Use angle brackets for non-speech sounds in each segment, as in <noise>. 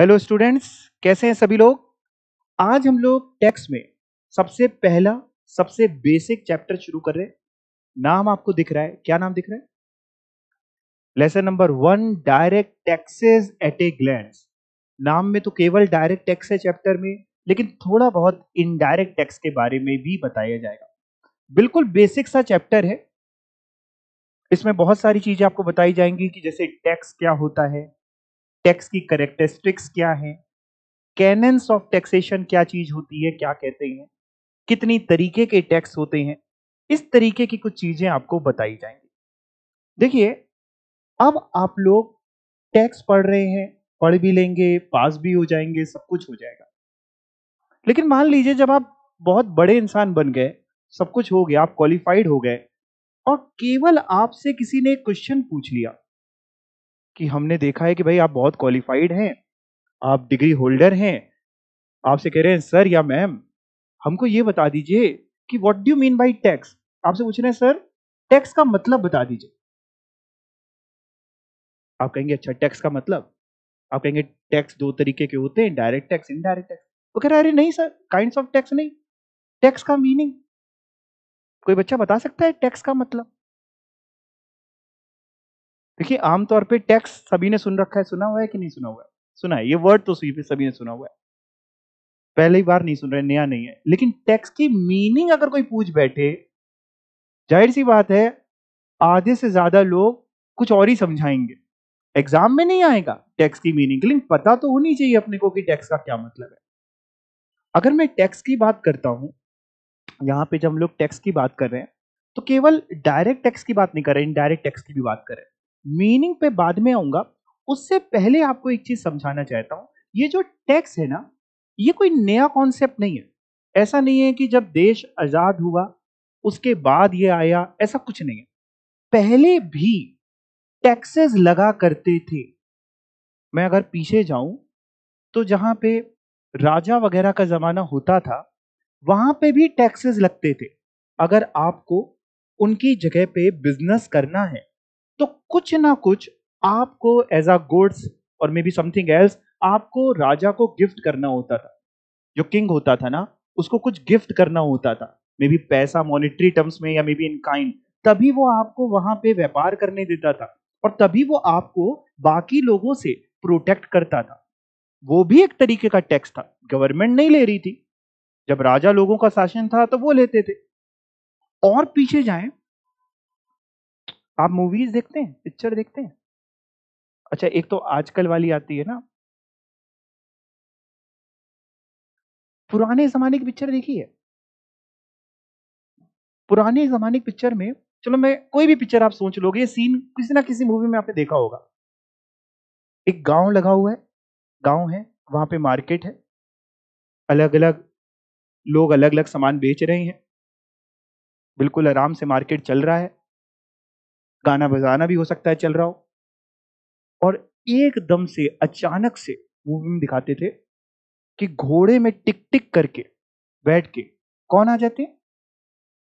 Hello students कैसे हैं सभी लोग आज हम लोग टैक्स में सबसे पहला सबसे बेसिक चैप्टर शुरू कर रहे हैं नाम आपको दिख रहा है क्या नाम दिख रहा है lesson number one direct taxes at a glance नाम में तो केवल डायरेक्ट टैक्स है चैप्टर में लेकिन थोड़ा बहुत इनडायरेक्ट टैक्स के बारे में भी बताया जाएगा बिल्कुल बेसिक सा चैप्टर है इसमें बहुत सारी चीजें आपको बताई जाएंगी कि जैसे टैक्स क्या होता है टैक्स की करेक्टरिस्टिक्स क्या हैं कैनन्स ऑफ टैक्सेशन क्या चीज़ होती है क्या कहते हैं कितनी तरीके के टैक्स होते हैं इस तरीके की कुछ चीज़ें आपको बताई जाएंगी देखिए अब आप लोग टैक्स पढ़ रहे हैं पढ़ भी लेंगे पास भी हो जाएंगे सब कुछ हो जाएगा लेकिन मान लीजिए जब आप बहुत बड़े इंसान बन गए सब कुछ हो गया आप क्वालिफाइड हो गए और केवल आपसे किसी ने क्वेश्चन पूछ लिया कि हमने देखा है कि भाई आप बहुत क्वालिफाइड हैं आप डिग्री होल्डर हैं आपसे कह रहे हैं सर या मैम हमको ये बता दीजिए कि what do mean by tax आपसे पूछ रहे हैं सर टैक्स का मतलब बता दीजिए आप कहेंगे अच्छा टैक्स का मतलब आप कहेंगे टैक्स दो तरीके के होते हैं डायरेक्ट टैक्स इनडायरेक्ट टैक्स वो कह रहे अरे नहीं सर काइंड ऑफ टैक्स नहीं टैक्स का मीनिंग कोई बच्चा बता सकता है टैक्स का मतलब देखिए आमतौर पे टैक्स सभी ने सुन रखा है सुना हुआ है कि नहीं सुना हुआ है सुना है ये वर्ड तो सभी ने सुना हुआ है पहली बार नहीं सुन रहे नया नहीं है लेकिन टैक्स की मीनिंग अगर कोई पूछ बैठे जाहिर सी बात है आधे से ज्यादा लोग कुछ और ही समझाएंगे एग्जाम में नहीं आएगा टैक्स की मीनिंग लेकिन पता तो होनी चाहिए अपने को कि टैक्स का क्या मतलब है अगर मैं टैक्स की बात करता हूं यहाँ पे जब हम लोग टैक्स की बात कर रहे हैं तो केवल डायरेक्ट टैक्स की बात नहीं कर रहे इनडायरेक्ट टैक्स की भी बात कर रहे हैं मीनिंग पे बाद में आऊंगा उससे पहले आपको एक चीज समझाना चाहता हूं ये जो टैक्स है ना ये कोई नया कॉन्सेप्ट नहीं है ऐसा नहीं है कि जब देश आजाद हुआ उसके बाद ये आया ऐसा कुछ नहीं है पहले भी टैक्सेस लगा करते थे मैं अगर पीछे जाऊं तो जहां पे राजा वगैरह का जमाना होता था वहां पे भी टैक्सेस लगते थे अगर आपको उनकी जगह पे बिजनेस करना है तो कुछ ना कुछ आपको एज अ गुड्स और मे बी समथिंग एल्स आपको राजा को गिफ्ट करना होता था जो किंग होता था ना उसको कुछ गिफ्ट करना होता था मे बी पैसा मॉनिटरी टर्म्स में या मे बी इन काइंड तभी वो आपको वहां पे व्यापार करने देता था और तभी वो आपको बाकी लोगों से प्रोटेक्ट करता था वो भी एक तरीके का टैक्स था गवर्नमेंट नहीं ले रही थी जब राजा लोगों का शासन था तो वो लेते थे और पीछे जाएं आप मूवीज देखते हैं पिक्चर देखते हैं अच्छा एक तो आजकल वाली आती है ना पुराने जमाने की पिक्चर देखी है पुराने जमाने की पिक्चर में चलो मैं कोई भी पिक्चर आप सोच लोगे ये सीन किसी ना किसी मूवी में आपने देखा होगा एक गांव लगा हुआ है गांव है वहां पे मार्केट है अलग अलग लोग अलग अलग सामान बेच रहे हैं बिल्कुल आराम से मार्केट चल रहा है गाना बजाना भी हो सकता है चल रहा हो और एकदम से अचानक से मूवी में दिखाते थे कि घोड़े में टिक टिक करके बैठ के कौन आ जाते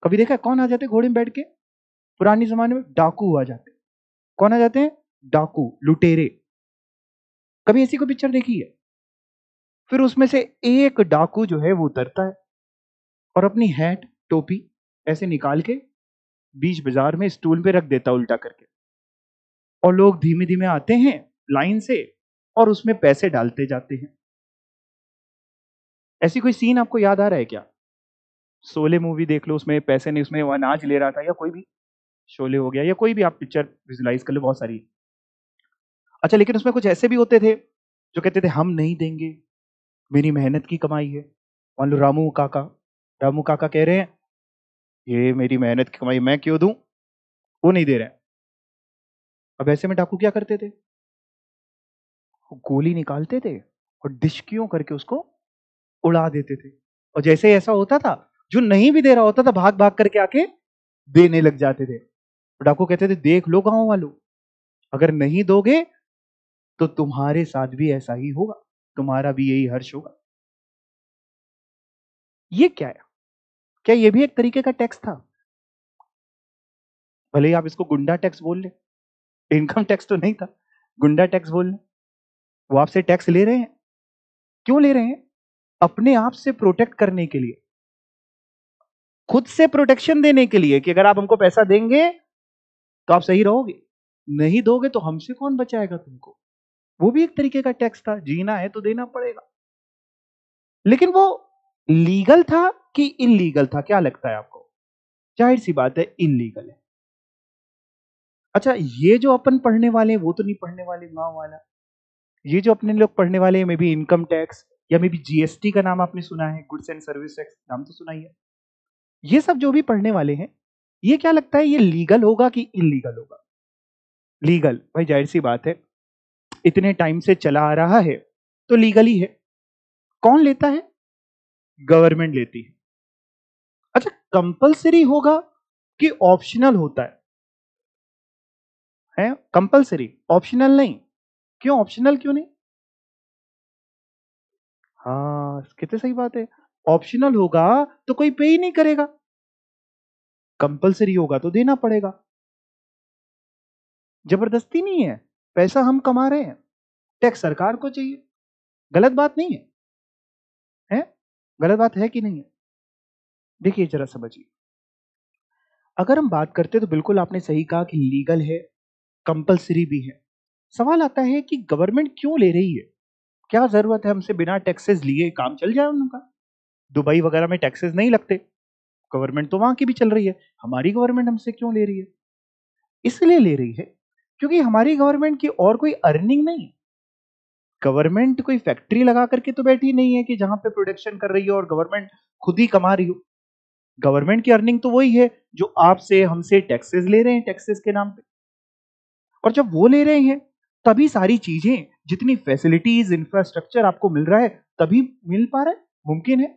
कभी देखा कौन आ जाते घोड़े में बैठ के पुराने जमाने में डाकू आ जाते कौन आ जाते हैं डाकू लुटेरे कभी ऐसी कोई पिक्चर देखी है फिर उसमें से एक डाकू जो है वो उतरता है और अपनी हैट टोपी ऐसे निकाल के बीच बाजार में स्टूल पे रख देता उल्टा करके और लोग धीमे धीमे आते हैं लाइन से और उसमें पैसे डालते जाते हैं ऐसी कोई सीन आपको याद आ रहा है क्या शोले मूवी देख लो उसमें पैसे नहीं उसमें अनाज ले रहा था या कोई भी शोले हो गया या कोई भी आप पिक्चर विजुलाइज कर लो बहुत सारी अच्छा लेकिन उसमें कुछ ऐसे भी होते थे जो कहते थे हम नहीं देंगे मेरी मेहनत की कमाई है मान लो रामू काका रामू काका कह रहे हैं ये मेरी मेहनत की कमाई मैं क्यों दूं वो नहीं दे रहे अब ऐसे में डाकू क्या करते थे गोली निकालते थे और डिशकियों करके उसको उड़ा देते थे और जैसे ऐसा होता था जो नहीं भी दे रहा होता था भाग भाग करके आके देने लग जाते थे डाकू कहते थे देख लो गांव वालों अगर नहीं दोगे तो तुम्हारे साथ भी ऐसा ही होगा तुम्हारा भी यही हर्ष होगा ये क्या है क्या यह भी एक तरीके का टैक्स था भले ही आप इसको गुंडा टैक्स बोल ले इनकम टैक्स तो नहीं था गुंडा टैक्स बोल ले वो आपसे टैक्स ले रहे हैं क्यों ले रहे हैं अपने आप से प्रोटेक्ट करने के लिए खुद से प्रोटेक्शन देने के लिए कि अगर आप हमको पैसा देंगे तो आप सही रहोगे नहीं दोगे तो हमसे कौन बचाएगा तुमको वो भी एक तरीके का टैक्स था जीना है तो देना पड़ेगा लेकिन वो लीगल था कि इनलीगल था क्या लगता है आपको जाहिर सी बात है इनलीगल है अच्छा ये जो अपन पढ़ने वाले हैं वो तो नहीं पढ़ने वाले गांव वाला ये जो अपने लोग पढ़ने वाले हैं मे बी इनकम टैक्स या मे बी जीएसटी का नाम आपने सुना है गुड्स एंड सर्विस टैक्स नाम तो सुना ही है ये सब जो भी पढ़ने वाले हैं ये क्या लगता है ये लीगल होगा कि इनलीगल होगा लीगल भाई जाहिर सी बात है इतने टाइम से चला आ रहा है तो लीगल ही है कौन लेता है गवर्नमेंट लेती है अच्छा कंपलसरी होगा कि ऑप्शनल होता है हैं कंपलसरी ऑप्शनल नहीं क्यों ऑप्शनल क्यों नहीं हाँ कितने सही बात है ऑप्शनल होगा तो कोई पे ही नहीं करेगा कंपलसरी होगा तो देना पड़ेगा जबरदस्ती नहीं है पैसा हम कमा रहे हैं टैक्स सरकार को चाहिए गलत बात नहीं है हैं गलत बात है कि नहीं है देखिए जरा समझिए अगर हम बात करते तो बिल्कुल आपने सही कहा कि लीगल है कंपलसरी भी है सवाल आता है कि गवर्नमेंट क्यों ले रही है क्या जरूरत है हमसे बिना टैक्सेस लिए काम चल जाए उनका दुबई वगैरह में टैक्सेस नहीं लगते गवर्नमेंट तो वहां की भी चल रही है हमारी गवर्नमेंट हमसे क्यों ले रही है इसलिए ले रही है क्योंकि हमारी गवर्नमेंट की और कोई अर्निंग नहीं है गवर्नमेंट कोई फैक्ट्री लगा करके तो बैठी नहीं है कि जहां पे प्रोडक्शन कर रही हो और गवर्नमेंट खुद ही कमा रही हो गवर्नमेंट की अर्निंग तो वही है जो आपसे हमसे टैक्सेस ले रहे हैं टैक्सेस के नाम पे और जब वो ले रहे हैं तभी सारी चीजें जितनी फैसिलिटीज इंफ्रास्ट्रक्चर आपको मिल रहा है तभी मिल पा रहा है मुमकिन है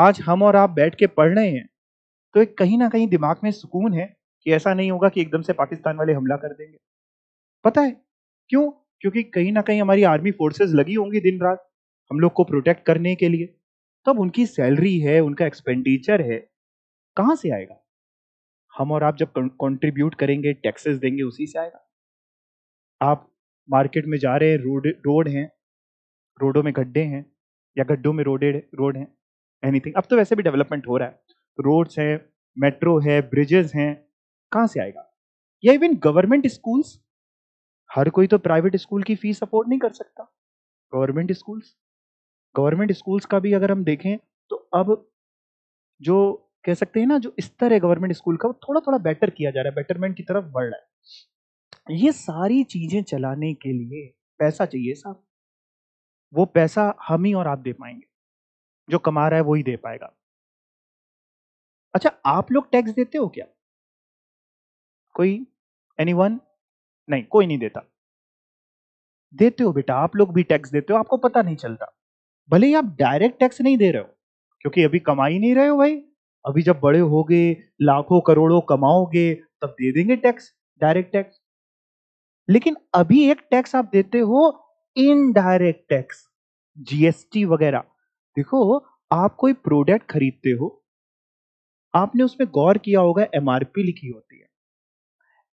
आज हम और आप बैठ के पढ़ रहे हैं तो एक कहीं ना कहीं दिमाग में सुकून है कि ऐसा नहीं होगा कि एकदम से पाकिस्तान वाले हमला कर देंगे पता है क्यों क्योंकि कहीं ना कहीं हमारी आर्मी फोर्सेज लगी होंगी दिन रात हम लोग को प्रोटेक्ट करने के लिए तब तो उनकी सैलरी है उनका एक्सपेंडिचर है कहाँ से आएगा हम और आप जब कंट्रीब्यूट करेंगे टैक्सेस देंगे उसी से आएगा आप मार्केट में जा रहे हैं रोड रोड हैं रोडों में गड्ढे हैं या गड्ढों में रोडेड रोड हैं एनीथिंग अब तो वैसे भी डेवलपमेंट हो रहा है रोड्स हैं मेट्रो है ब्रिजेस हैं कहाँ से आएगा या इवन गवर्नमेंट स्कूल्स हर कोई तो प्राइवेट स्कूल की फीस अफोर्ड नहीं कर सकता गवर्नमेंट स्कूल्स गवर्नमेंट स्कूल्स का भी अगर हम देखें तो अब जो कह सकते हैं ना जो स्तर है गवर्नमेंट स्कूल का वो थोड़ा थोड़ा बेटर किया जा रहा है बेटरमेंट की तरफ बढ़ रहा है ये सारी चीजें चलाने के लिए पैसा चाहिए साहब वो पैसा हम ही और आप दे पाएंगे जो कमा रहा है वो ही दे पाएगा अच्छा आप लोग टैक्स देते हो क्या कोई एनी वन नहीं कोई नहीं देता देते हो बेटा आप लोग भी टैक्स देते हो आपको पता नहीं चलता भले ही आप डायरेक्ट टैक्स नहीं दे रहे हो क्योंकि अभी कमाई नहीं रहे हो भाई अभी जब बड़े हो गए लाखों करोड़ों कमाओगे तब दे देंगे टैक्स डायरेक्ट टैक्स लेकिन अभी एक टैक्स आप देते हो इनडायरेक्ट टैक्स जीएसटी वगैरह देखो आप कोई प्रोडक्ट खरीदते हो आपने उसमें गौर किया होगा एमआरपी लिखी होती है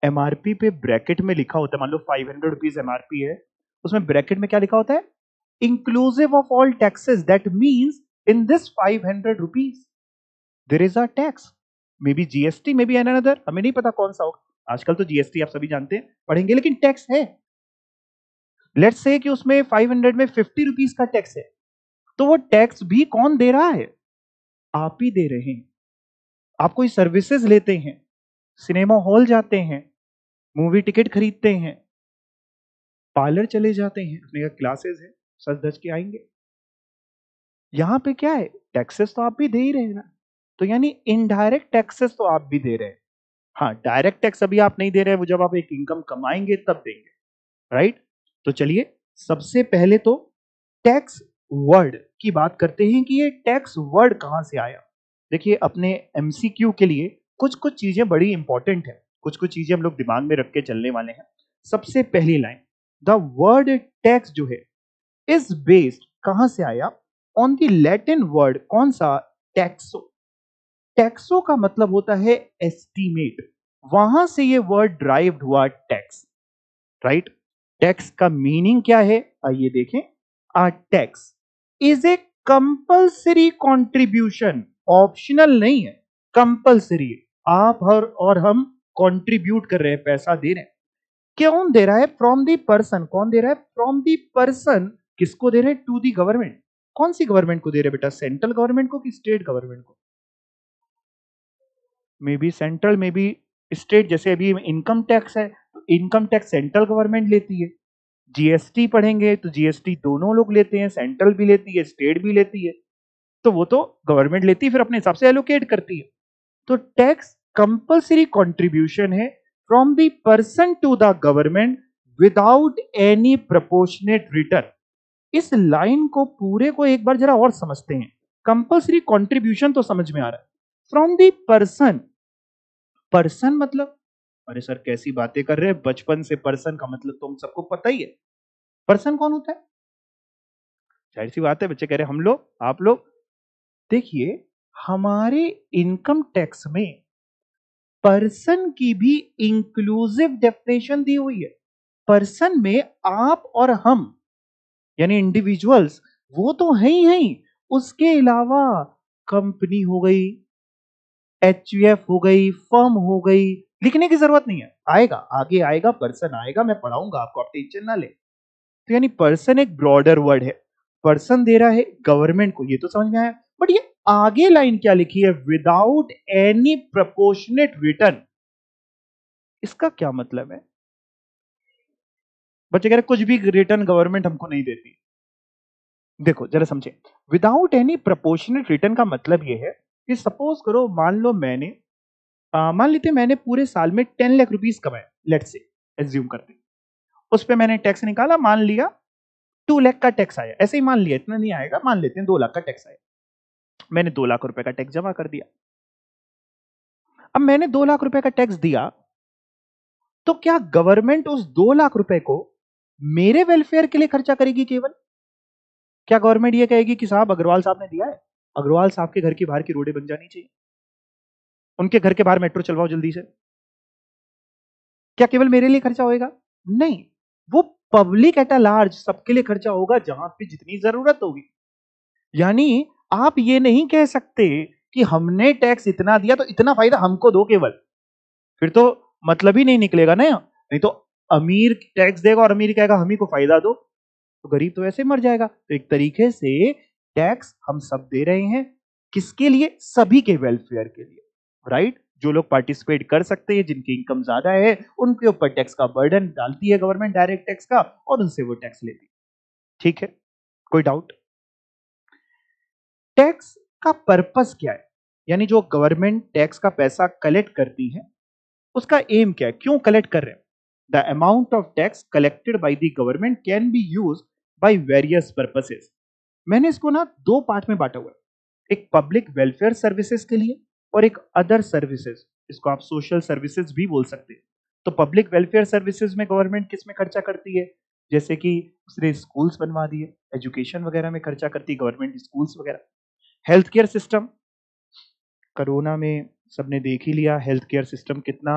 एमआरपी पे ब्रैकेट में लिखा होता है मान लो फाइव हंड्रेड रुपीज एमआरपी है उसमें ब्रैकेट में क्या लिखा होता है inclusive of all taxes that means in this five hundred rupees there is a tax maybe GST maybe an another हमें नहीं पता कौन सा होगा आजकल तो जीएसटी आप सभी जानते हैं पढ़ेंगे लेकिन टैक्स है लेट से कि उसमें 500 में 50 रुपीज का टैक्स है तो वो टैक्स भी कौन दे रहा है आप ही दे रहे हैं आप कोई सर्विसेज लेते हैं सिनेमा हॉल जाते हैं मूवी टिकट खरीदते हैं पार्लर चले जाते हैं अपने क्लासेस है सच धज के आएंगे यहाँ पे क्या है टैक्सेस तो आप भी दे ही रहे ना तो यानी इनडायरेक्ट टैक्सेस तो आप भी दे रहे हैं हाँ डायरेक्ट टैक्स अभी आप नहीं दे रहे वो जब आप एक इनकम कमाएंगे तब देंगे राइट तो चलिए सबसे पहले तो टैक्स वर्ड की बात करते हैं कि ये टैक्स वर्ड कहाँ से आया देखिए अपने एमसीक्यू के लिए कुछ कुछ चीजें बड़ी इंपॉर्टेंट है कुछ कुछ चीजें हम लोग दिमाग में रख के चलने वाले हैं सबसे पहली लाइन द वर्ड टैक्स जो है इज बेस्ड कहां से आया ऑन द लैटिन वर्ड कौन सा टैक्सो टैक्सो का मतलब होता है एस्टीमेट वहां से ये वर्ड ड्राइव हुआ टैक्स राइट टैक्स का मीनिंग क्या है आइए देखें a tax is a compulsory contribution optional नहीं है कंपल्सरी आप हर और हम कंट्रीब्यूट कर रहे हैं पैसा दे रहे हैं क्यों दे रहा है फ्रॉम दी पर्सन कौन दे रहा है फ्रॉम दी पर्सन किसको दे रहे हैं टू दी गवर्नमेंट कौन सी गवर्नमेंट को दे रहे बेटा सेंट्रल गवर्नमेंट को कि स्टेट गवर्नमेंट को maybe central maybe state जैसे अभी इनकम टैक्स है तो इनकम टैक्स सेंट्रल गवर्नमेंट लेती है जीएसटी पढ़ेंगे तो जीएसटी दोनों लोग लेते हैं सेंट्रल भी लेती है स्टेट भी लेती है तो वो तो गवर्नमेंट लेती है फिर अपने हिसाब से एलोकेट करती है तो टैक्स कंपल्सरी कॉन्ट्रीब्यूशन है from the person to the government without any proportionate return इस लाइन को पूरे को एक बार जरा और समझते हैं कंपल्सरी कॉन्ट्रीब्यूशन तो समझ में आ रहा है फ्रॉम दी पर्सन पर्सन मतलब अरे सर कैसी बातें कर रहे हैं बचपन से पर्सन का मतलब तो हम सबको पता ही है पर्सन कौन होता है जाहिर सी बात है बच्चे कह रहे हम लोग आप लोग देखिए हमारे इनकम टैक्स में पर्सन की भी इंक्लूसिव डेफिनेशन दी हुई है पर्सन में आप और हम यानी इंडिविजुअल्स वो तो है ही है उसके अलावा कंपनी हो गई एच हो गई फर्म हो गई लिखने की जरूरत नहीं है आएगा आगे आएगा पर्सन आएगा मैं पढ़ाऊंगा आपको आप टेंशन ना ले तो यानी पर्सन एक ब्रॉडर वर्ड है पर्सन दे रहा है गवर्नमेंट को ये तो समझ में आया बट ये आगे लाइन क्या लिखी है विदाउट एनी प्रपोर्शनेट रिटर्न इसका क्या मतलब है बच्चे कह रहे कुछ भी रिटर्न गवर्नमेंट हमको नहीं देती देखो जरा समझे विदाउट एनी प्रपोर्शनेट रिटर्न का मतलब यह है कि सपोज करो मान लो मैंने मान लेते मैंने पूरे साल में टेन लाख रुपीज कमाए लेट से एज्यूम करते उस पर मैंने टैक्स निकाला मान लिया टू लाख का टैक्स आया ऐसे ही मान लिया इतना नहीं आएगा मान लेते हैं दो लाख का टैक्स आया मैंने दो लाख रुपए का टैक्स जमा कर दिया अब मैंने दो लाख रुपए का टैक्स दिया तो क्या गवर्नमेंट उस दो लाख रुपए को मेरे वेलफेयर के लिए खर्चा करेगी केवल क्या गवर्नमेंट यह कहेगी कि साहब अग्रवाल साहब ने दिया है अग्रवाल साहब के घर के बाहर की रोडें बन जानी चाहिए उनके घर के बाहर मेट्रो चलवाओ जल्दी से क्या केवल मेरे लिए खर्चा होएगा नहीं वो पब्लिक एट अ लार्ज सबके लिए खर्चा होगा जहां पे जितनी जरूरत होगी यानी आप ये नहीं कह सकते कि हमने टैक्स इतना दिया तो इतना फायदा हमको दो केवल फिर तो मतलब ही नहीं निकलेगा ना नहीं तो अमीर टैक्स देगा और अमीर कहेगा हम ही को फायदा दो तो गरीब तो ऐसे मर जाएगा तो एक तरीके से टैक्स हम सब दे रहे हैं किसके लिए सभी के वेलफेयर के लिए राइट जो लोग पार्टिसिपेट कर सकते हैं जिनकी इनकम ज्यादा है उनके ऊपर टैक्स का बर्डन डालती है गवर्नमेंट डायरेक्ट टैक्स का और उनसे वो टैक्स लेती है ठीक है कोई डाउट का पर्पस क्या है यानी जो गवर्नमेंट टैक्स का पैसा कलेक्ट करती है उसका एम क्या है क्यों कलेक्ट कर रहे हैं the amount of tax collected by the government can be use by various purposes मैंने इसको ना दो पार्ट में बांटा हुआ है एक पब्लिक वेलफेयर सर्विसेज के लिए और एक अदर सर्विसेज इसको आप सोशल सर्विसेज भी बोल सकते हैं तो पब्लिक वेलफेयर सर्विसेज में गवर्नमेंट किस में खर्चा करती है जैसे कि उसने स्कूल्स बनवा दिए एजुकेशन वगैरह में खर्चा करती है गवर्नमेंट स्कूल्स वगैरह हेल्थ केयर सिस्टम कोरोना में सबने देख ही लिया हेल्थ केयर सिस्टम कितना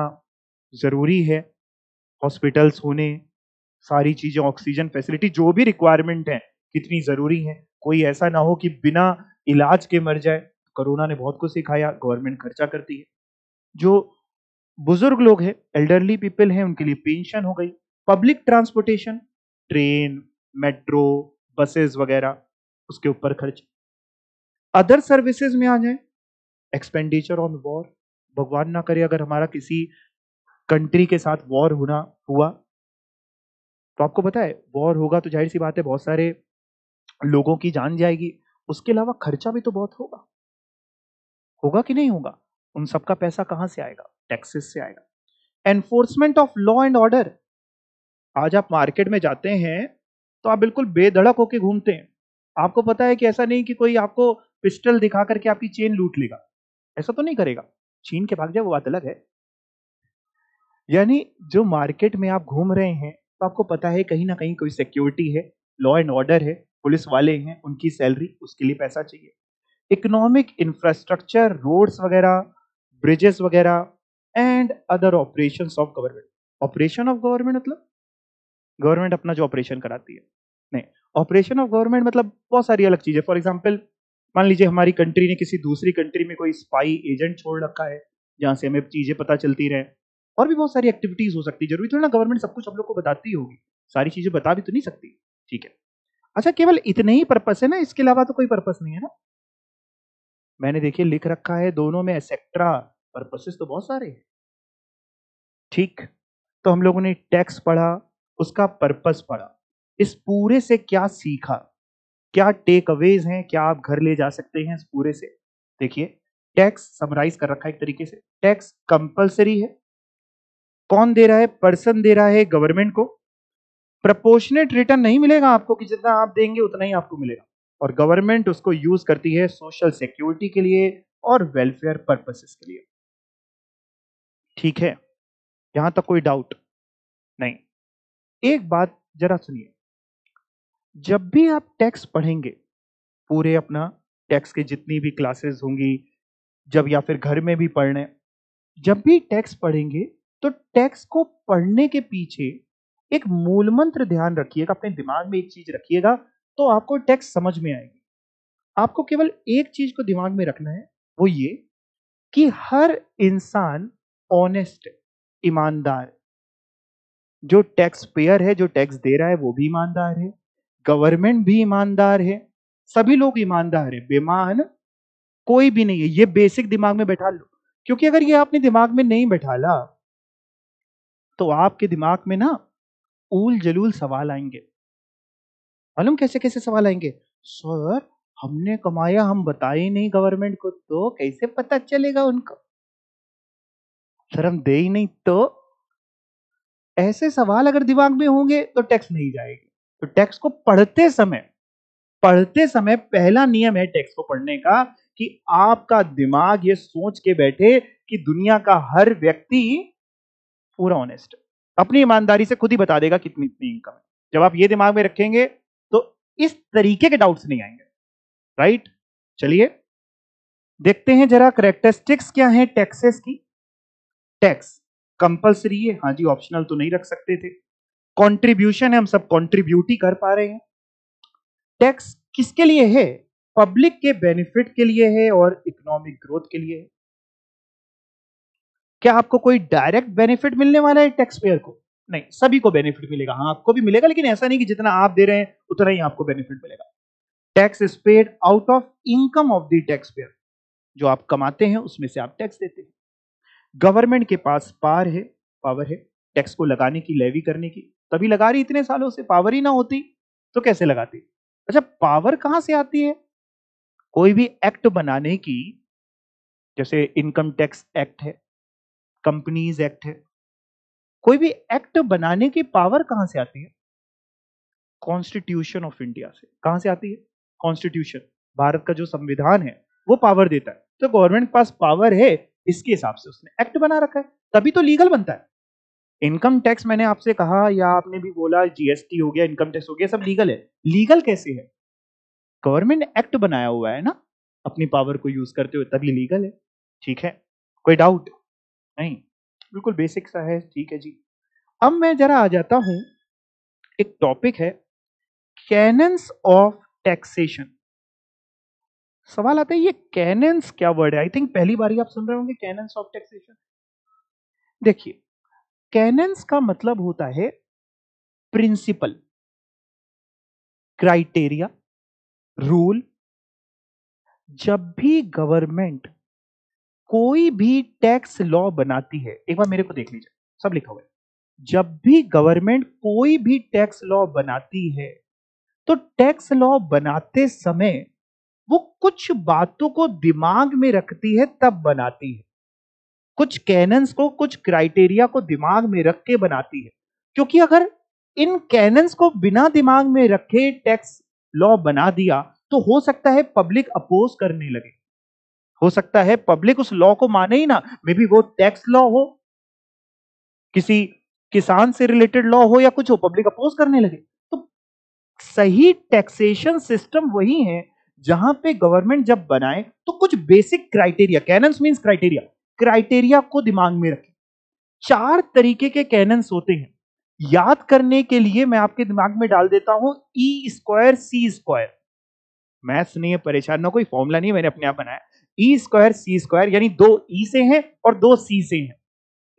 ज़रूरी है हॉस्पिटल्स होने सारी चीज़ें ऑक्सीजन फैसिलिटी जो भी रिक्वायरमेंट है कितनी ज़रूरी है कोई ऐसा ना हो कि बिना इलाज के मर जाए कोरोना ने बहुत कुछ सिखाया गवर्नमेंट खर्चा करती है जो बुजुर्ग लोग हैं एल्डरली पीपल हैं उनके लिए पेंशन हो गई public transportation train metro buses वगैरह उसके ऊपर खर्च अदर सर्विसेज में आ जाए एक्सपेंडिचर ऑन वॉर भगवान ना करे अगर हमारा किसी कंट्री के साथ वॉर होना हुआ तो आपको पता है वॉर होगा तो जाहिर सी बात है बहुत सारे लोगों की जान जाएगी उसके अलावा खर्चा भी तो बहुत होगा होगा कि नहीं होगा उन सबका पैसा कहां से आएगा टैक्सेस से आएगा enforcement of law and order आज आप मार्केट में जाते हैं तो आप बिल्कुल बेधड़क होके घूमते हैं आपको पता है कि ऐसा नहीं कि कोई आपको पिस्टल दिखा करके आपकी चेन लूट लेगा ऐसा तो नहीं करेगा छीन के भाग जाए वो बात अलग है यानी जो मार्केट में आप घूम रहे हैं तो आपको पता है कहीं ना कहीं कोई सिक्योरिटी है लॉ एंड ऑर्डर है पुलिस वाले हैं उनकी सैलरी उसके लिए पैसा चाहिए इकोनॉमिक इंफ्रास्ट्रक्चर रोड्स वगैरह ब्रिजेस वगैरह and other operation of government operation of government मतलब गवर्नमेंट अपना जो ऑपरेशन कराती है नहीं ऑपरेशन ऑफ गवर्नमेंट मतलब बहुत सारी अलग चीज़ें फॉर एग्जाम्पल मान लीजिए हमारी कंट्री ने किसी दूसरी कंट्री में कोई स्पाई एजेंट छोड़ रखा है जहाँ से हमें चीज़ें पता चलती रहे और भी बहुत सारी एक्टिविटीज़ हो सकती है जरूरी थोड़ी ना गवर्नमेंट सब कुछ हम लोग को बताती होगी सारी चीज़ें बता भी तो नहीं सकती ठीक है अच्छा केवल इतने ही पर्पस है ना इसके अलावा तो कोई पर्पस नहीं है ना मैंने देखिए लिख रखा है दोनों में एक्सेट्रा पर्पसेस तो बहुत सारे हैं ठीक तो हम लोगों ने टैक्स पढ़ा उसका पर्पस पढ़ा इस पूरे से क्या सीखा क्या टेक अवेज हैं क्या आप घर ले जा सकते हैं इस पूरे से देखिए टैक्स समराइज कर रखा है एक तरीके से टैक्स कंपलसरी है कौन दे रहा है पर्सन दे रहा है गवर्नमेंट को प्रपोर्शनेट रिटर्न नहीं मिलेगा आपको कि जितना आप देंगे उतना ही आपको मिलेगा और गवर्नमेंट उसको यूज करती है सोशल सिक्योरिटी के लिए और वेलफेयर पर्पसेस के लिए ठीक है यहां तक कोई डाउट नहीं एक बात जरा सुनिए जब भी आप टैक्स पढ़ेंगे पूरे अपना टैक्स के जितनी भी क्लासेस होंगी जब या फिर घर में भी पढ़ने जब भी टैक्स पढ़ेंगे तो टैक्स को पढ़ने के पीछे एक मूल मंत्र ध्यान रखिएगा अपने दिमाग में एक चीज रखिएगा तो आपको टैक्स समझ में आएगी आपको केवल एक चीज को दिमाग में रखना है वो ये कि हर इंसान ऑनेस्ट ईमानदार जो टैक्स पेयर है जो टैक्स दे रहा है वो भी ईमानदार है गवर्नमेंट भी ईमानदार है सभी लोग ईमानदार है बेमान कोई भी नहीं है ये बेसिक दिमाग में बैठा लो क्योंकि अगर ये आपने दिमाग में नहीं बैठा ला तो आपके दिमाग में ना उल जलूल सवाल आएंगे मालूम कैसे कैसे सवाल आएंगे सर हमने कमाया हम बताए नहीं गवर्नमेंट को तो कैसे पता चलेगा उनको सर हम दे ही नहीं तो ऐसे सवाल अगर दिमाग में होंगे तो टैक्स नहीं जाएगा तो टेक्स्ट को पढ़ते समय पढ़ते समय पहला नियम है टेक्स्ट को पढ़ने का कि आपका दिमाग ये सोच के बैठे कि दुनिया का हर व्यक्ति पूरा ऑनेस्ट अपनी ईमानदारी से खुद ही बता देगा कितनी इतनी इनकम है जब आप ये दिमाग में रखेंगे तो इस तरीके के डाउट्स नहीं आएंगे राइट चलिए देखते हैं जरा करेक्टरिस्टिक्स क्या है टैक्सेस की टैक्स कंपलसरी है हाँ जी ऑप्शनल तो नहीं रख सकते थे कंट्रीब्यूशन है हम सब कंट्रीब्यूट ही कर पा रहे हैं टैक्स किसके लिए है पब्लिक के बेनिफिट के लिए है और इकोनॉमिक ग्रोथ के लिए है क्या आपको कोई डायरेक्ट बेनिफिट मिलने वाला है टैक्स पेयर को नहीं सभी को बेनिफिट मिलेगा हाँ आपको भी मिलेगा लेकिन ऐसा नहीं कि जितना आप दे रहे हैं उतना ही आपको बेनिफिट मिलेगा tax is paid out of income of the tax payer जो आप कमाते हैं उसमें से आप टैक्स देते हैं गवर्नमेंट के पास पार है पावर है टैक्स को लगाने की लेवी करने की तभी लगा रही इतने सालों से पावर ही ना होती तो कैसे लगाती अच्छा पावर कहां से आती है कोई भी एक्ट बनाने की जैसे इनकम टैक्स एक्ट है कंपनीज एक्ट है कोई भी एक्ट बनाने की पावर कहां से आती है कॉन्स्टिट्यूशन ऑफ इंडिया से कहां से आती है कॉन्स्टिट्यूशन भारत का जो संविधान है वो पावर देता है तो गवर्नमेंट के पास पावर है इसके हिसाब से उसने एक्ट बना रखा है तभी तो लीगल बनता है इनकम टैक्स मैंने आपसे कहा या आपने भी बोला जीएसटी हो गया इनकम टैक्स हो गया सब लीगल है लीगल कैसे है गवर्नमेंट एक्ट बनाया हुआ है ना अपनी पावर को यूज करते हुए तभी लीगल है ठीक है कोई डाउट नहीं बिल्कुल बेसिक सा है ठीक है जी अब मैं जरा आ जाता हूं एक टॉपिक है कैनन्स ऑफ टैक्सेशन सवाल आता है ये कैनन्स क्या वर्ड है आई थिंक पहली बार ही आप सुन रहे होंगे कैनन्स ऑफ टैक्सेशन देखिए कैनन्स का मतलब होता है प्रिंसिपल क्राइटेरिया रूल जब भी गवर्नमेंट कोई भी टैक्स लॉ बनाती है एक बार मेरे को देख लीजिए सब लिखा हुआ है जब भी गवर्नमेंट कोई भी टैक्स लॉ बनाती है तो टैक्स लॉ बनाते समय वो कुछ बातों को दिमाग में रखती है तब बनाती है कुछ कैनन्स को कुछ क्राइटेरिया को दिमाग में रख के बनाती है क्योंकि अगर इन कैनन्स को बिना दिमाग में रखे टैक्स लॉ बना दिया तो हो सकता है पब्लिक अपोज करने लगे हो सकता है पब्लिक उस लॉ को माने ही ना मे बी वो टैक्स लॉ हो किसी किसान से रिलेटेड लॉ हो या कुछ हो पब्लिक अपोज करने लगे तो सही टैक्सेशन सिस्टम वही है जहां पे गवर्नमेंट जब बनाए तो कुछ basic criteria canons mean criteria criteria को दिमाग में रखें चार तरीके के कैनन्स होते हैं याद करने के लिए मैं आपके दिमाग में डाल देता हूं E square C square maths नहीं है परेशान ना कोई फॉर्मूला नहीं मैंने अपने आप बनाया ई स्क्वायर सी स्क्वायर यानी दो ई e से हैं और दो सी से हैं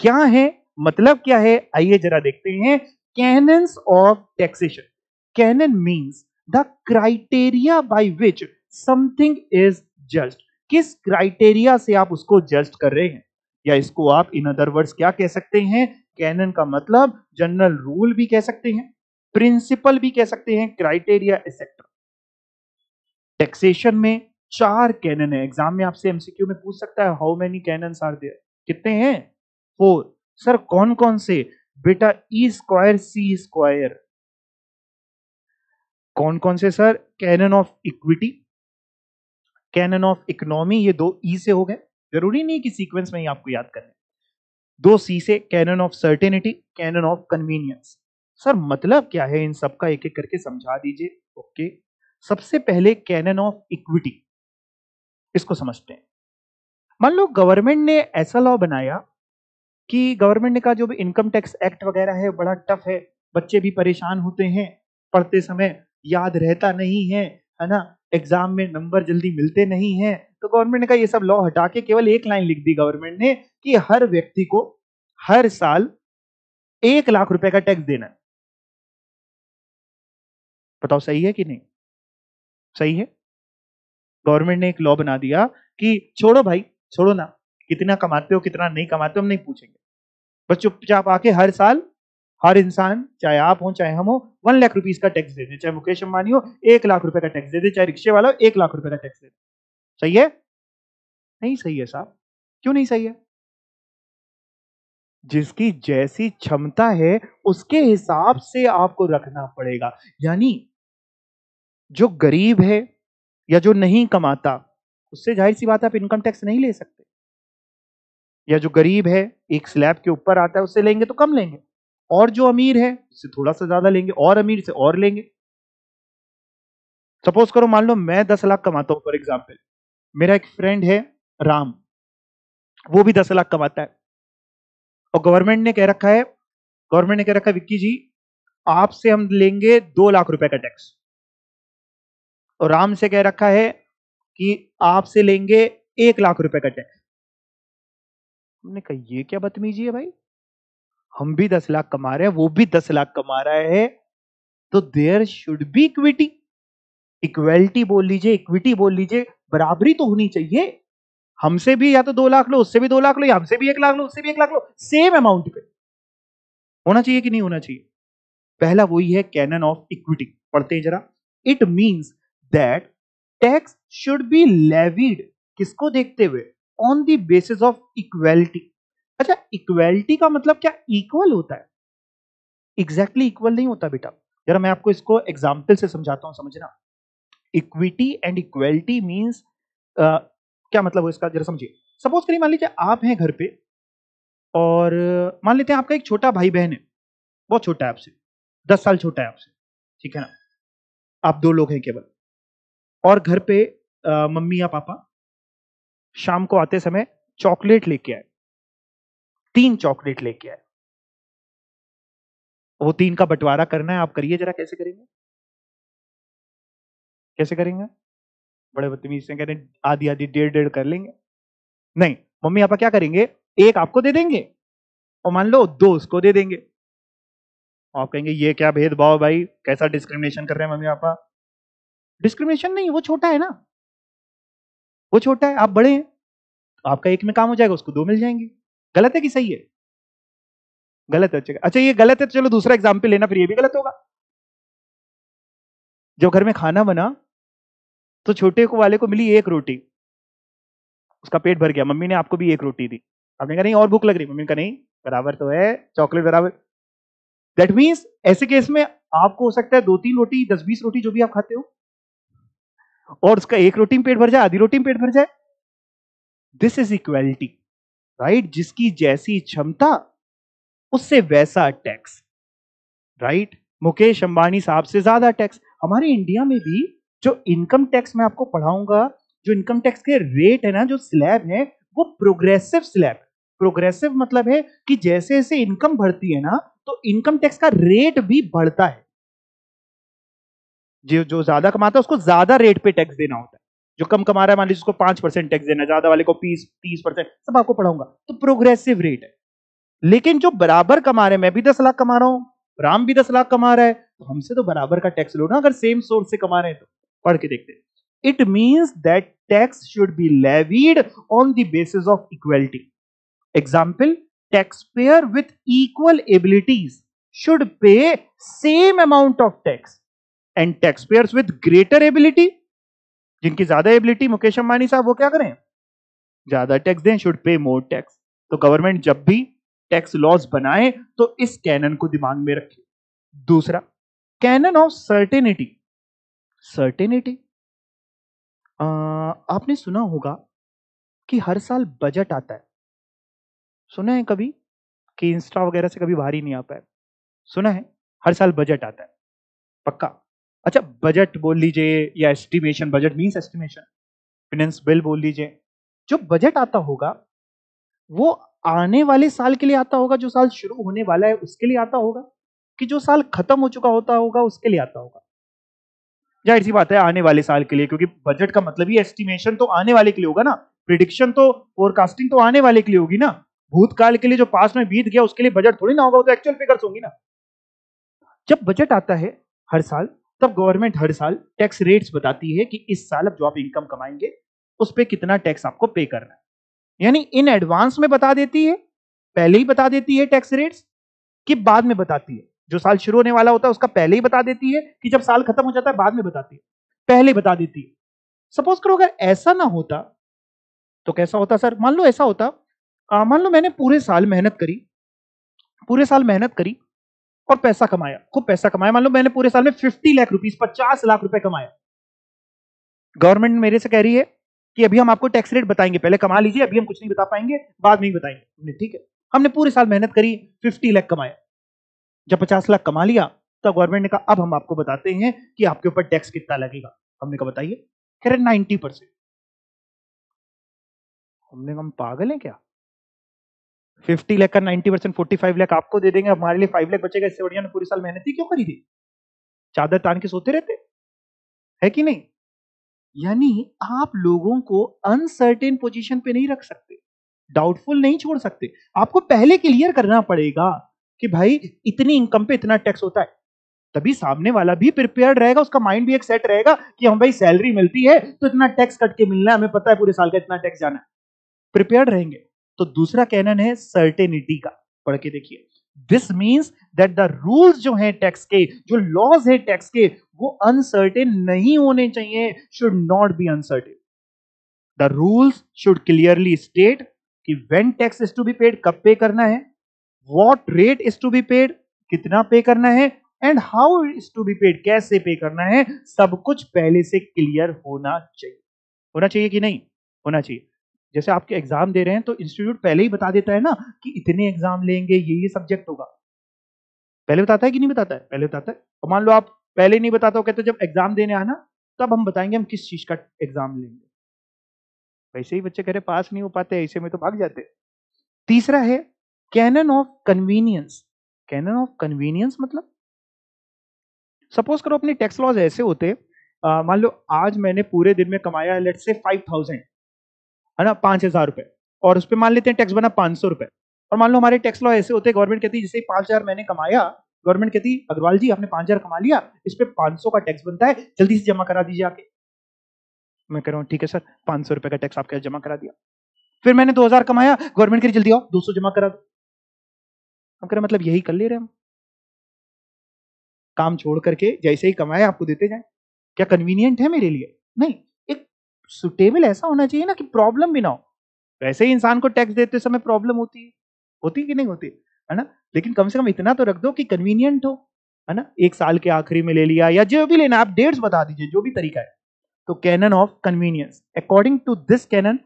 क्या है मतलब क्या है आइए जरा देखते हैं canons of taxation canon means the criteria by which something is just किस क्राइटेरिया से आप उसको जस्ट कर रहे हैं या इसको आप इन अदर वर्ड्स क्या कह सकते हैं कैनन का मतलब जनरल रूल भी कह सकते हैं प्रिंसिपल भी कह सकते हैं क्राइटेरिया एक्सेट्रा टैक्सेशन में चार कैनन है एग्जाम में आपसे एमसीक्यू में पूछ सकता है how many canon are there कितने हैं फोर सर कौन कौन से बेटा ई स्क्वायर सी स्क्वायर कौन कौन से sir canon of equity canon of economy ये दो ई e से हो गए जरूरी नहीं कि सीक्वेंस में ही आपको याद करें दो सी से canon of certainty canon of convenience sir मतलब क्या है इन सबका एक एक करके समझा दीजिए ओके सबसे पहले कैनन ऑफ इक्विटी इसको समझते हैं मान लो गवर्नमेंट ने ऐसा लॉ बनाया कि गवर्नमेंट ने कहा जो भी इनकम टैक्स एक्ट वगैरह है बड़ा टफ है बच्चे भी परेशान होते हैं पढ़ते समय याद रहता नहीं है है ना एग्जाम में नंबर जल्दी मिलते नहीं हैं तो गवर्नमेंट ने कहा ये सब लॉ हटा के केवल एक लाइन लिख दी गवर्नमेंट ने कि हर व्यक्ति को हर साल एक लाख रुपए का टैक्स देना है बताओ सही है कि नहीं सही है गवर्नमेंट ने एक लॉ बना दिया कि छोड़ो भाई छोड़ो ना कितना कमाते हो कितना नहीं कमाते हो हम नहीं पूछेंगे बस चुपचाप आके हर साल हर इंसान चाहे आप हो चाहे हम हो वन लाख रुपीज का टैक्स दे दे चाहे मुकेश अंबानी हो एक लाख रुपए का टैक्स दे दे चाहे रिक्शे वाला हो एक लाख रुपए का टैक्स दे दे सही है नहीं सही है साहब क्यों नहीं सही है जिसकी जैसी क्षमता है उसके हिसाब से आपको रखना पड़ेगा यानी जो गरीब है या जो नहीं कमाता उससे जाहिर सी बात आप इनकम टैक्स नहीं ले सकते या जो गरीब है एक स्लैब के ऊपर आता है उससे लेंगे तो कम लेंगे और जो अमीर है उससे थोड़ा सा ज्यादा लेंगे और अमीर से और लेंगे सपोज करो मान लो मैं दस लाख कमाता हूं फॉर एग्जाम्पल मेरा एक फ्रेंड है राम वो भी दस लाख कमाता है और गवर्नमेंट ने कह रखा है गवर्नमेंट ने कह रखा है विक्की जी आपसे हम लेंगे दो लाख रुपए का टैक्स और राम से कह रखा है कि आपसे लेंगे एक लाख रुपए का टैक्स हमने कहा ये क्या बदतमीजी है भाई हम भी दस लाख कमा रहे हैं वो भी दस लाख कमा रहा है तो there should be equity equality बोल लीजिए इक्विटी बोल लीजिए बराबरी तो होनी चाहिए हमसे भी या तो दो लाख लो उससे भी दो लाख लो या हमसे भी एक लाख लो उससे भी एक लाख लो सेम अमाउंट पे होना चाहिए कि नहीं होना चाहिए पहला वही है कैनन ऑफ इक्विटी पढ़ते हैं जरा it means that tax should be levied किसको देखते हुए on the basis of equality अच्छा इक्वेलिटी का मतलब क्या इक्वल होता है एग्जैक्टली exactly इक्वल नहीं होता बेटा जरा मैं आपको इसको एग्जाम्पल से समझाता हूँ समझना इक्विटी एंड इक्वेलिटी मीन्स क्या मतलब हो इसका जरा समझिए सपोज करिए मान लीजिए आप हैं घर पे और मान लेते हैं आपका एक छोटा भाई बहन है बहुत छोटा है आपसे दस साल छोटा है आपसे ठीक है ना आप दो लोग हैं केवल और घर पे आ, मम्मी या पापा शाम को आते समय चॉकलेट लेके आए तीन चॉकलेट लेके आए वो तीन का बंटवारा करना है आप करिए जरा कैसे करेंगे कैसे करेंगे बड़े बदतमीज से कह रहे आधी आधी डेढ़ डेढ़ कर लेंगे नहीं मम्मी आपा क्या करेंगे एक आपको दे देंगे और मान लो दो उसको दे देंगे आप कहेंगे ये क्या भेदभाव भाई कैसा डिस्क्रिमिनेशन कर रहे हैं मम्मी पापा डिस्क्रिमिनेशन नहीं वो छोटा है ना वो छोटा है आप बड़े हैं तो आपका एक में काम हो जाएगा उसको दो मिल जाएंगे गलत है कि सही है गलत है अच्छा अच्छा ये गलत है तो चलो दूसरा एग्जाम्पल लेना फिर ये भी गलत होगा जब घर में खाना बना तो छोटे को वाले को मिली एक रोटी उसका पेट भर गया मम्मी ने आपको भी एक रोटी दी आपने कहा नहीं और भूख लग रही मम्मी का नहीं बराबर तो है चॉकलेट बराबर दैट मीन्स ऐसे केस में आपको हो सकता है दो तीन रोटी दस बीस रोटी जो भी आप खाते हो और उसका एक रोटी में पेट भर जाए आधी रोटी में पेट भर जाए दिस इज इक्वेलिटी राइट जिसकी जैसी क्षमता उससे वैसा टैक्स राइट मुकेश अंबानी साहब से ज्यादा टैक्स हमारे इंडिया में भी जो इनकम टैक्स मैं आपको पढ़ाऊंगा जो इनकम टैक्स के रेट है ना जो स्लैब है वो प्रोग्रेसिव स्लैब प्रोग्रेसिव मतलब है कि जैसे जैसे इनकम बढ़ती है ना तो इनकम टैक्स का रेट भी बढ़ता है जो जो ज्यादा कमाता है उसको ज्यादा रेट पे टैक्स देना होता है जो कम कमा रहा है मान लीजिए उसको पांच परसेंट टैक्स देना ज्यादा वाले को तीस तीस परसेंट सब आपको पढ़ाऊंगा तो प्रोग्रेसिव रेट है लेकिन जो बराबर कमा रहे हैं मैं भी दस लाख कमा रहा हूं राम भी दस लाख कमा रहा है तो हमसे तो बराबर का टैक्स लो ना अगर सेम सोर्स से कमा रहे हैं तो पढ़ के देखते it means that tax should be levied on the basis of equality example tax payer with equal abilities should pay same amount of tax and tax payer with greater ability जिनकी ज्यादा एबिलिटी मुकेश अंबानी साहब वो क्या करें ज्यादा tax दें should pay more tax तो government जब भी टैक्स लॉज बनाए तो इस कैनन को दिमाग में रखे दूसरा कैनन ऑफ सर्टेनिटी सर्टेनिटी आपने सुना होगा कि हर साल बजट आता है सुना है कभी कि इंस्टा वगैरह से कभी बाहर ही नहीं आ पाए सुना है हर साल बजट आता है पक्का अच्छा बजट बोल लीजिए या estimation budget means estimation finance bill बोल लीजिए जो बजट आता होगा वो आने वाले साल के लिए आता होगा जो साल शुरू होने वाला है उसके लिए आता होगा कि जो साल खत्म हो चुका होता होगा उसके लिए आता होगा जाहिर सी बात है आने वाले साल के लिए क्योंकि बजट का मतलब ही एस्टिमेशन तो आने वाले के लिए होगा ना प्रिडिक्शन तो फोरकास्टिंग तो आने वाले के लिए होगी ना भूतकाल के लिए जो पास में बीत गया उसके लिए बजट थोड़ी ना होगा वो तो एक्चुअल फिगर्स होंगी ना जब बजट आता है हर साल तब गवर्नमेंट हर साल टैक्स रेट्स बताती है कि इस साल अब जो आप इनकम कमाएंगे उस पर कितना टैक्स आपको पे करना है यानी इन एडवांस में बता देती है पहले ही बता देती है टैक्स रेट्स कि बाद में बताती है जो साल शुरू होने वाला होता है उसका पहले ही बता देती है कि जब साल खत्म हो जाता है बाद में बताती है पहले बता देती है सपोज करो अगर ऐसा ना होता तो कैसा होता सर मान लो ऐसा होता मान लो मैंने पूरे साल मेहनत करी पूरे साल मेहनत करी और पैसा कमाया खूब पैसा कमाया मान लो मैंने पूरे साल में फिफ्टी लाख रुपीज पचास लाख रुपए कमाया गवर्नमेंट मेरे से कह रही है कि अभी हम आपको टैक्स रेट बताएंगे पहले कमा लीजिए अभी हम कुछ नहीं बता पाएंगे बाद में ही बताएंगे ठीक है हमने पूरे साल मेहनत करी फिफ्टी लाख कमाया जब पचास लाख कमा लिया तो गवर्नमेंट ने कहा अब हम आपको बताते हैं कि आपके ऊपर टैक्स कितना लगेगा हमने कहा बताइए कह रहे नाइनटी परसेंट हमने हम पागल है क्या 50 लाख का 90 परसेंट फोर्टी फाइव लाख आपको दे देंगे हमारे लिए फाइव लाख बचेगा इससे बढ़िया ने पूरे साल मेहनत ही क्यों करी थी चादर तान के सोते रहते है कि नहीं यानी आप लोगों को अनसर्टेन पोजीशन पे नहीं रख सकते डाउटफुल नहीं छोड़ सकते आपको पहले क्लियर करना पड़ेगा कि भाई इतनी इनकम पे इतना टैक्स होता है तभी सामने वाला भी प्रिपेयर रहेगा उसका माइंड भी एक सेट रहेगा कि हम भाई सैलरी मिलती है तो इतना टैक्स कट के मिलना है हमें पता है पूरे साल का इतना टैक्स जाना है प्रिपेयर रहेंगे तो दूसरा कैनन है सर्टेनिटी का पढ़ के देखिए this means that the rules जो हैं टैक्स के जो लॉज हैं टैक्स के वो अनसर्टेन नहीं होने चाहिए should not be uncertain the rules should clearly state कि when tax is to be paid कब पे करना है what rate is to be paid कितना पे करना है and how is to be paid कैसे पे करना है सब कुछ पहले से क्लियर होना चाहिए होना चाहिए कि नहीं होना चाहिए जैसे आपके एग्जाम दे रहे हैं तो इंस्टीट्यूट पहले ही बता देता है ना कि इतने एग्जाम लेंगे ये ये सब्जेक्ट होगा पहले बताता है कि नहीं बताता है पहले बताता है और मान लो आप पहले नहीं बताता हो कहते जब एग्जाम देने आना तब हम बताएंगे हम किस चीज का एग्जाम लेंगे वैसे ही बच्चे कह रहे पास नहीं हो पाते ऐसे में तो भाग जाते तीसरा है canon of convenience canon of convenience मतलब सपोज करो अपने टैक्स लॉज ऐसे होते मान लो आज मैंने पूरे दिन में कमाया लेट से फाइव थाउजेंड है ना पांच हजार रुपए और उस पर मान लेते हैं टैक्स बना पांच सौ रुपए और मान लो हमारे टैक्स लॉ ऐसे होते हैं गवर्नमेंट कहती है जैसे पांच हजार मैंने कमाया गवर्नमेंट कहती अग्रवाल जी आपने पांच हजार कमा लिया इस पर पांच सौ का टैक्स बनता है जल्दी से जमा करा दीजिए आके मैं कह रहा हूँ ठीक है सर पांच सौ रुपए का टैक्स आपके जमा करा दिया फिर मैंने दो हजार कमाया गवर्नमेंट के लिए जल्दी आओ दो सौ जमा करा दो हम कह रहे मतलब यही कर ले रहे हम काम छोड़ करके जैसे ही कमाए आपको देते जाए क्या कन्वीनियंट है मेरे लिए नहीं सुटेबल ऐसा होना चाहिए ना कि प्रॉब्लम भी ना हो वैसे ही इंसान को टैक्स देते समय प्रॉब्लम होती है होती कि नहीं होती है ना लेकिन कम से कम इतना तो रख दो कि कन्वीनियंट हो है ना एक साल के आखिरी में ले लिया या जो भी लेना आप डेट्स बता दीजिए जो भी तरीका है तो canon of convenience according to this canon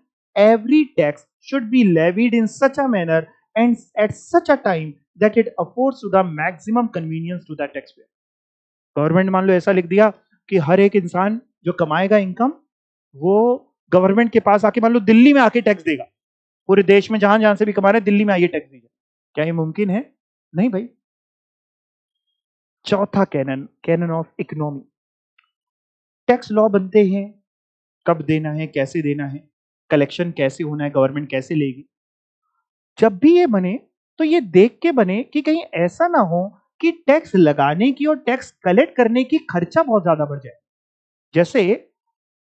every tax should be levied in such a manner and at such a time that it affords to the maximum convenience to that tax payer government मान लो ऐसा लिख दिया कि हर एक इंसान जो कमाएगा इनकम वो गवर्नमेंट के पास आके मान लो दिल्ली में आके टैक्स देगा पूरे देश में जहां जहां से भी कमा रहे दिल्ली में आइए टैक्स दीजिए क्या ये मुमकिन है नहीं भाई चौथा canon canon of economy tax law बनते हैं कब देना है कैसे देना है कलेक्शन कैसे होना है गवर्नमेंट कैसे लेगी जब भी ये बने तो ये देख के बने कि कहीं ऐसा ना हो कि टैक्स लगाने की और टैक्स कलेक्ट करने की खर्चा बहुत ज्यादा बढ़ जाए जैसे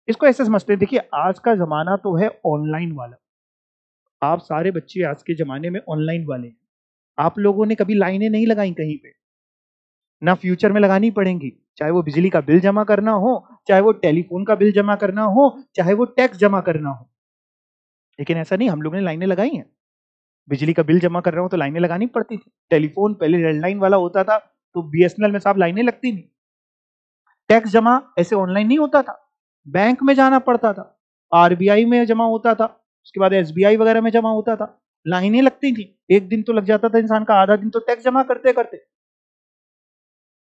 इसको ऐसे समझते हैं देखिए आज का ज़माना तो है ऑनलाइन वाला आप सारे बच्चे आज के ज़माने में ऑनलाइन वाले हैं आप लोगों ने कभी लाइनें नहीं लगाई कहीं पे ना फ्यूचर में लगानी पड़ेंगी चाहे वो बिजली का बिल जमा करना हो चाहे वो टेलीफोन का बिल जमा करना हो चाहे वो टैक्स जमा करना हो लेकिन ऐसा नहीं हम लोगों ने लाइनें लगाई हैं बिजली का बिल जमा कर रहा हूँ तो लाइनें लगानी पड़ती थी टेलीफोन पहले लैंडलाइन वाला होता था तो बीएसएनएल में साहब लाइनें लगती थी टैक्स जमा ऐसे ऑनलाइन नहीं होता था बैंक में जाना पड़ता था आरबीआई में जमा होता था उसके बाद एसबीआई वगैरह में जमा होता था लाइनें लगती थी एक दिन तो लग जाता था इंसान का आधा दिन तो टैक्स जमा करते करते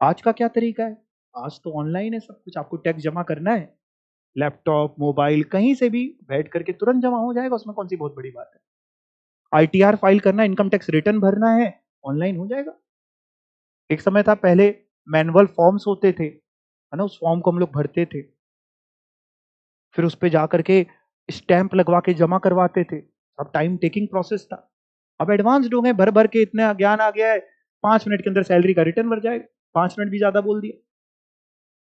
आज का क्या तरीका है आज तो ऑनलाइन है सब कुछ आपको टैक्स जमा करना है लैपटॉप मोबाइल कहीं से भी बैठ करके तुरंत जमा हो जाएगा उसमें कौन सी बहुत बड़ी बात है आईटीआर फाइल करना इनकम टैक्स रिटर्न भरना है ऑनलाइन हो जाएगा एक समय था पहले मैनुअल फॉर्म्स होते थे है ना उस फॉर्म को हम लोग भरते थे फिर उस पर जा करके स्टैंप लगवा के जमा करवाते थे अब टाइम टेकिंग प्रोसेस था अब एडवांस्ड हो गए भर भर के इतना ज्ञान आ गया है पांच मिनट के अंदर सैलरी का रिटर्न भर जाएगा पांच मिनट भी ज्यादा बोल दिया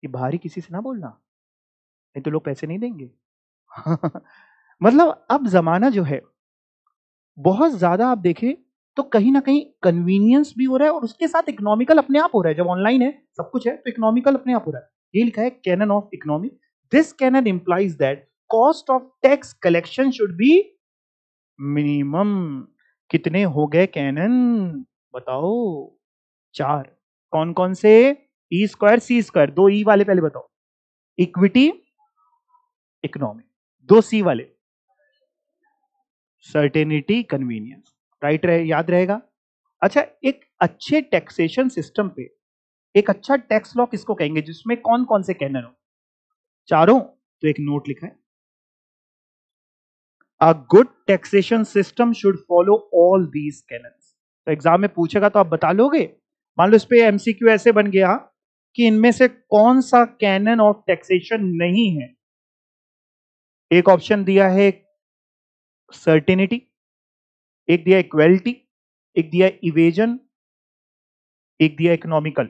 कि भारी किसी से ना बोलना नहीं तो लोग पैसे नहीं देंगे <laughs> मतलब अब जमाना जो है बहुत ज्यादा आप देखें तो कहीं ना कहीं कन्वीनियंस भी हो रहा है और उसके साथ इकोनॉमिकल अपने आप हो रहा है जब ऑनलाइन है सब कुछ है तो इकोनॉमिकल अपने आप हो रहा है ये लिखा है canon of economic This canon implies that cost of tax collection should be minimum. कितने हो गए कैनन बताओ चार कौन कौन से ई स्क्वायर सी स्क्वायर दो ई e वाले पहले बताओ इक्विटी इकोनॉमी दो सी वाले सर्टेनिटी कन्वीनियंस राइट रहे याद रहेगा अच्छा एक अच्छे टैक्सेशन सिस्टम पे एक अच्छा टैक्स लॉ किसको कहेंगे जिसमें कौन कौन से कैनन हो चारों तो एक नोट लिखा है a good taxation system should follow all these can तो एग्जाम में पूछेगा तो आप बता लोगे मान लो इस पे एमसीक्यू ऐसे बन गया कि इनमें से कौन सा कैनन ऑफ टैक्सेशन नहीं है एक ऑप्शन दिया है सर्टेनिटी एक दिया इक्वेलिटी एक दिया इवेजन एक दिया इकोनॉमिकल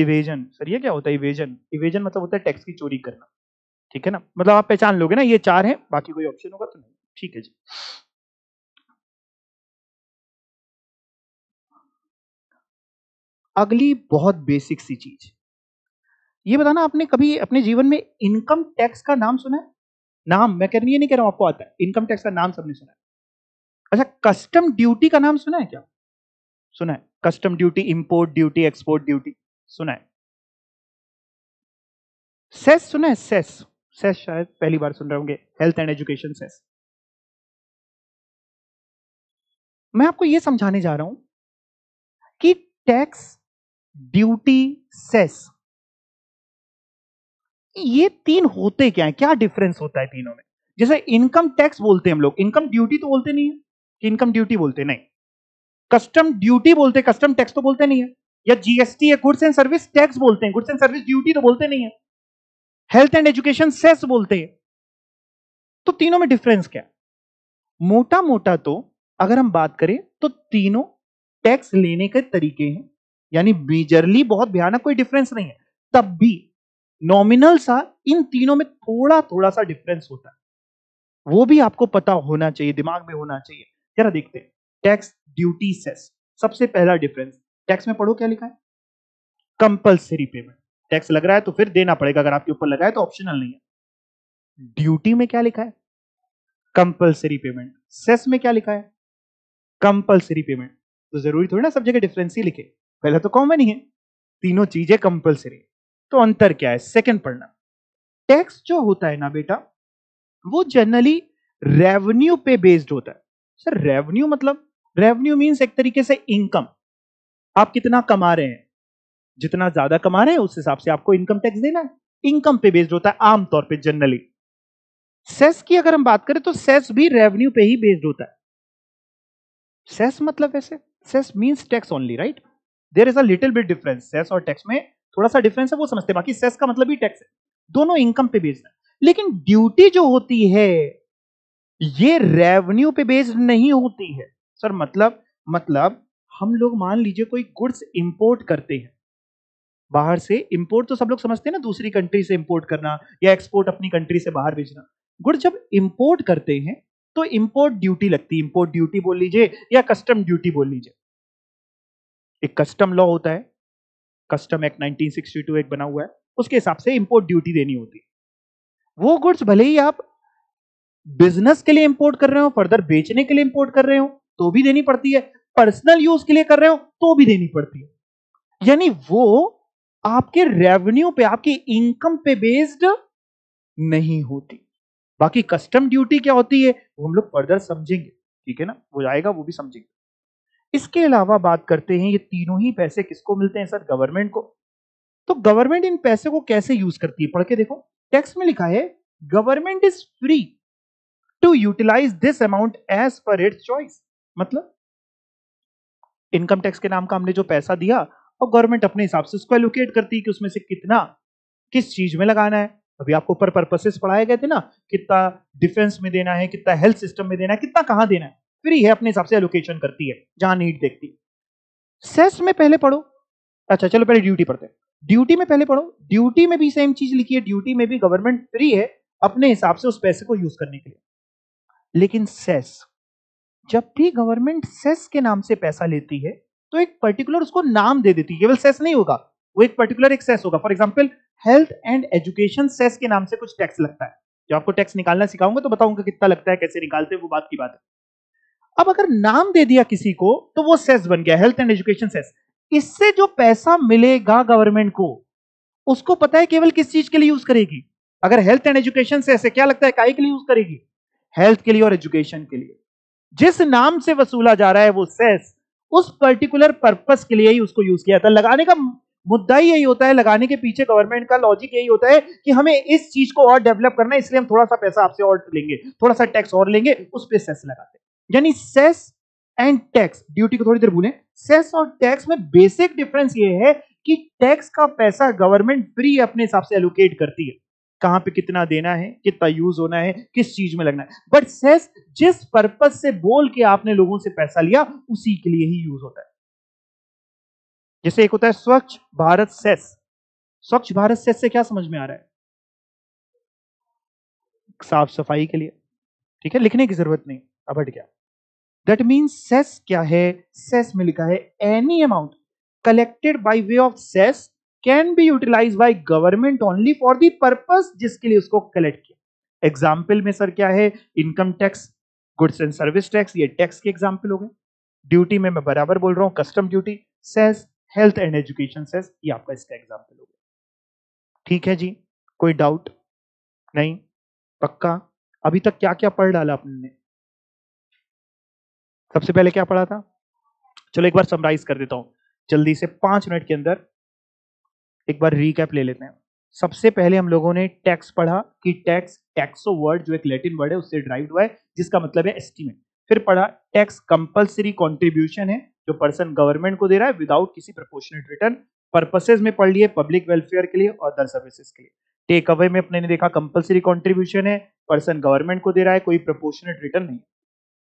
इवेजन सर ये क्या होता है इवेजन इवेजन मतलब होता है टैक्स की चोरी करना ठीक है ना मतलब आप पहचान लोगे ना ये चार हैं बाकी कोई ऑप्शन होगा तो नहीं ठीक है जी अगली बहुत बेसिक सी चीज ये बताना आपने कभी अपने जीवन में इनकम टैक्स का नाम सुना है नाम मैं कह ये नहीं कह रहा हूं आपको आता है इनकम टैक्स का नाम सबने सुना है अच्छा कस्टम ड्यूटी का नाम सुना है क्या सुना है custom duty import duty export duty सुना है सेस सुना है सेस सेस शायद पहली बार सुन रहे होंगे हेल्थ एंड एजुकेशन सेस मैं आपको यह समझाने जा रहा हूं कि टैक्स ड्यूटी सेस ये तीन होते क्या है क्या डिफरेंस होता है तीनों में जैसे इनकम टैक्स बोलते हैं हम लोग इनकम ड्यूटी तो बोलते नहीं है इनकम ड्यूटी बोलते नहीं कस्टम ड्यूटी बोलते कस्टम टैक्स तो बोलते नहीं है या जीएसटी या गुड्स एंड सर्विस टैक्स बोलते हैं गुड्स एंड सर्विस ड्यूटी तो बोलते नहीं है हेल्थ एंड एजुकेशन सेस बोलते हैं तो तीनों में डिफरेंस क्या मोटा मोटा तो अगर हम बात करें तो तीनों टैक्स लेने के तरीके हैं यानी मेजरली बहुत भयानक कोई डिफरेंस नहीं है तब भी नॉमिनल सा इन तीनों में थोड़ा थोड़ा सा डिफरेंस होता है वो भी आपको पता होना चाहिए दिमाग में होना चाहिए जरा देखते हैं टैक्स ड्यूटी सेस सबसे पहला डिफरेंस टैक्स में पढ़ो क्या लिखा है कंपल्सरी पेमेंट टैक्स लग रहा है तो फिर देना पड़ेगा अगर आपके ऊपर लगा है तो ऑप्शनल नहीं है ड्यूटी में क्या लिखा है कंपल्सरी पेमेंट सेस में क्या लिखा है कंपल्सरी पेमेंट तो जरूरी थोड़ी ना सब जगह डिफरेंस ही लिखे पहले तो कॉमन ही है तीनों चीजें कंपल्सरी तो अंतर क्या है सेकंड पढ़ना टैक्स जो होता है ना बेटा वो जनरली रेवेन्यू पे बेस्ड होता है सर रेवेन्यू मतलब रेवेन्यू मींस एक तरीके से इनकम आप कितना कमा रहे हैं जितना ज्यादा कमा रहे हैं उस हिसाब से आपको इनकम टैक्स देना है इनकम पे बेस्ड होता है आमतौर पे जनरली सेस की अगर हम बात करें तो सेस भी रेवेन्यू पे ही बेस्ड होता है सेस मतलब वैसे cess means tax only right there is a little bit difference cess और टैक्स में थोड़ा सा डिफरेंस है वो समझते हैं बाकी सेस का मतलब ही टैक्स है दोनों इनकम पे बेस्ड है लेकिन ड्यूटी जो होती है ये रेवेन्यू पे बेस्ड नहीं होती है सर मतलब मतलब हम लोग मान लीजिए कोई गुड्स इंपोर्ट करते हैं बाहर से इंपोर्ट तो सब लोग समझते हैं ना दूसरी कंट्री से इंपोर्ट करना या एक्सपोर्ट अपनी कंट्री से बाहर भेजना गुड्स जब इंपोर्ट करते हैं तो इंपोर्ट ड्यूटी लगती है इंपोर्ट ड्यूटी बोल लीजिए या कस्टम ड्यूटी बोल लीजिए एक कस्टम लॉ होता है कस्टम एक्ट नाइनटीन एक बना हुआ है उसके हिसाब से इंपोर्ट ड्यूटी देनी होती है वो गुड्स भले ही आप बिजनेस के लिए इंपोर्ट कर रहे हो फर्दर बेचने के लिए इंपोर्ट कर रहे हो तो भी देनी पड़ती है पर्सनल यूज के लिए कर रहे हो तो भी देनी पड़ती है यानी वो आपके रेवेन्यू पे आपकी इनकम पे बेस्ड नहीं होती बाकी कस्टम ड्यूटी क्या होती है वो हम लोग फर्दर समझेंगे ठीक है ना वो आएगा वो भी समझेंगे इसके अलावा बात करते हैं ये तीनों ही पैसे किसको मिलते हैं सर गवर्नमेंट को तो गवर्नमेंट इन पैसे को कैसे यूज करती है पढ़ के देखो टैक्स में लिखा है government is free to utilize this amount as per its choice मतलब इनकम टैक्स के नाम का हमने जो पैसा दिया और गवर्नमेंट अपने हिसाब से उसको एलोकेट करती है कि उसमें से कितना किस चीज में लगाना है अभी आपको ऊपर पर्पसेस पढ़ाए गए थे ना कितना डिफेंस में देना है कितना हेल्थ सिस्टम में देना है कितना कहाँ देना है फिर यह अपने हिसाब से एलोकेशन करती है जहां नीड देखती है सेस में पहले पढ़ो अच्छा चलो पहले ड्यूटी पढ़ते ड्यूटी में पहले पढ़ो ड्यूटी में भी सेम चीज लिखी है ड्यूटी में भी गवर्नमेंट फ्री है अपने हिसाब से उस पैसे को यूज करने के लिए लेकिन सेस जब भी गवर्नमेंट सेस के नाम से पैसा लेती है तो एक पर्टिकुलर उसको नाम दे देती है केवल सेस नहीं होगा वो एक पर्टिकुलर एक सेस होगा for example health and education cess के नाम से कुछ टैक्स लगता है जब आपको टैक्स निकालना सिखाऊंगा तो बताऊंगा कितना लगता है कैसे निकालते हैं वो बात की बात है अब अगर नाम दे दिया किसी को तो वो सेस बन गया हेल्थ एंड एजुकेशन सेस इससे जो पैसा मिलेगा गवर्नमेंट को उसको पता है केवल किस चीज के लिए यूज करेगी अगर हेल्थ एंड एजुकेशन से ऐसे क्या लगता है काय के लिए यूज करेगी हेल्थ के लिए और एजुकेशन के लिए जिस नाम से वसूला जा रहा है वो सेस उस पर्टिकुलर पर्पस के लिए ही उसको यूज किया था लगाने का मुद्दा ही यही होता है लगाने के पीछे गवर्नमेंट का लॉजिक यही होता है कि हमें इस चीज को और डेवलप करना है इसलिए हम थोड़ा सा पैसा आपसे और लेंगे थोड़ा सा टैक्स और लेंगे उस पर सेस लगाते हैं यानी सेस एंड टैक्स ड्यूटी को थोड़ी देर भूलें सेस और टैक्स में बेसिक डिफरेंस ये है कि टैक्स का पैसा गवर्नमेंट फ्री अपने हिसाब से एलोकेट करती है कहां पे कितना देना है कितना यूज होना है किस चीज में लगना है बट सेस जिस पर्पज से बोल के आपने लोगों से पैसा लिया उसी के लिए ही यूज होता है जैसे एक होता है स्वच्छ भारत सेस स्वच्छ भारत सेस से क्या समझ में आ रहा है साफ सफाई के लिए ठीक है लिखने की जरूरत नहीं अब हट गया दैट मीन्स सेस क्या है सेस में लिखा है any amount collected by way of cess can be utilize by government only for the purpose जिसके लिए उसको कलेक्ट किया एग्जाम्पल में सर क्या है income tax goods and service tax ये टैक्स के एग्जाम्पल हो गए ड्यूटी में मैं बराबर बोल रहा हूँ custom duty cess health and education cess ये आपका इसका एग्जाम्पल हो गया ठीक है जी कोई डाउट नहीं पक्का अभी तक क्या क्या पढ़ डाला आपने सबसे पहले क्या पढ़ा था चलो एक बार समराइज कर देता हूं जल्दी से पांच मिनट के अंदर एक बार रिकैप ले लेते हैं सबसे पहले हम लोगों ने टैक्स पढ़ा कि टैक्स टैक्सो वर्ड जो एक लैटिन वर्ड है उससे ड्राइव हुआ है जिसका मतलब है एस्टिमेट फिर पढ़ा टैक्स कंपलसरी कॉन्ट्रीब्यूशन है जो पर्सन गवर्नमेंट को दे रहा है विदाउट किसी प्रोपोर्शनेट रिटर्न पर्पसेज में पढ़ लिए पब्लिक वेलफेयर के लिए और अदर सर्विसेज के लिए टेक अवे में अपने ने देखा कंपलसरी कॉन्ट्रीब्यूशन है पर्सन गवर्नमेंट को दे रहा है कोई प्रोपोर्शनेट रिटर्न नहीं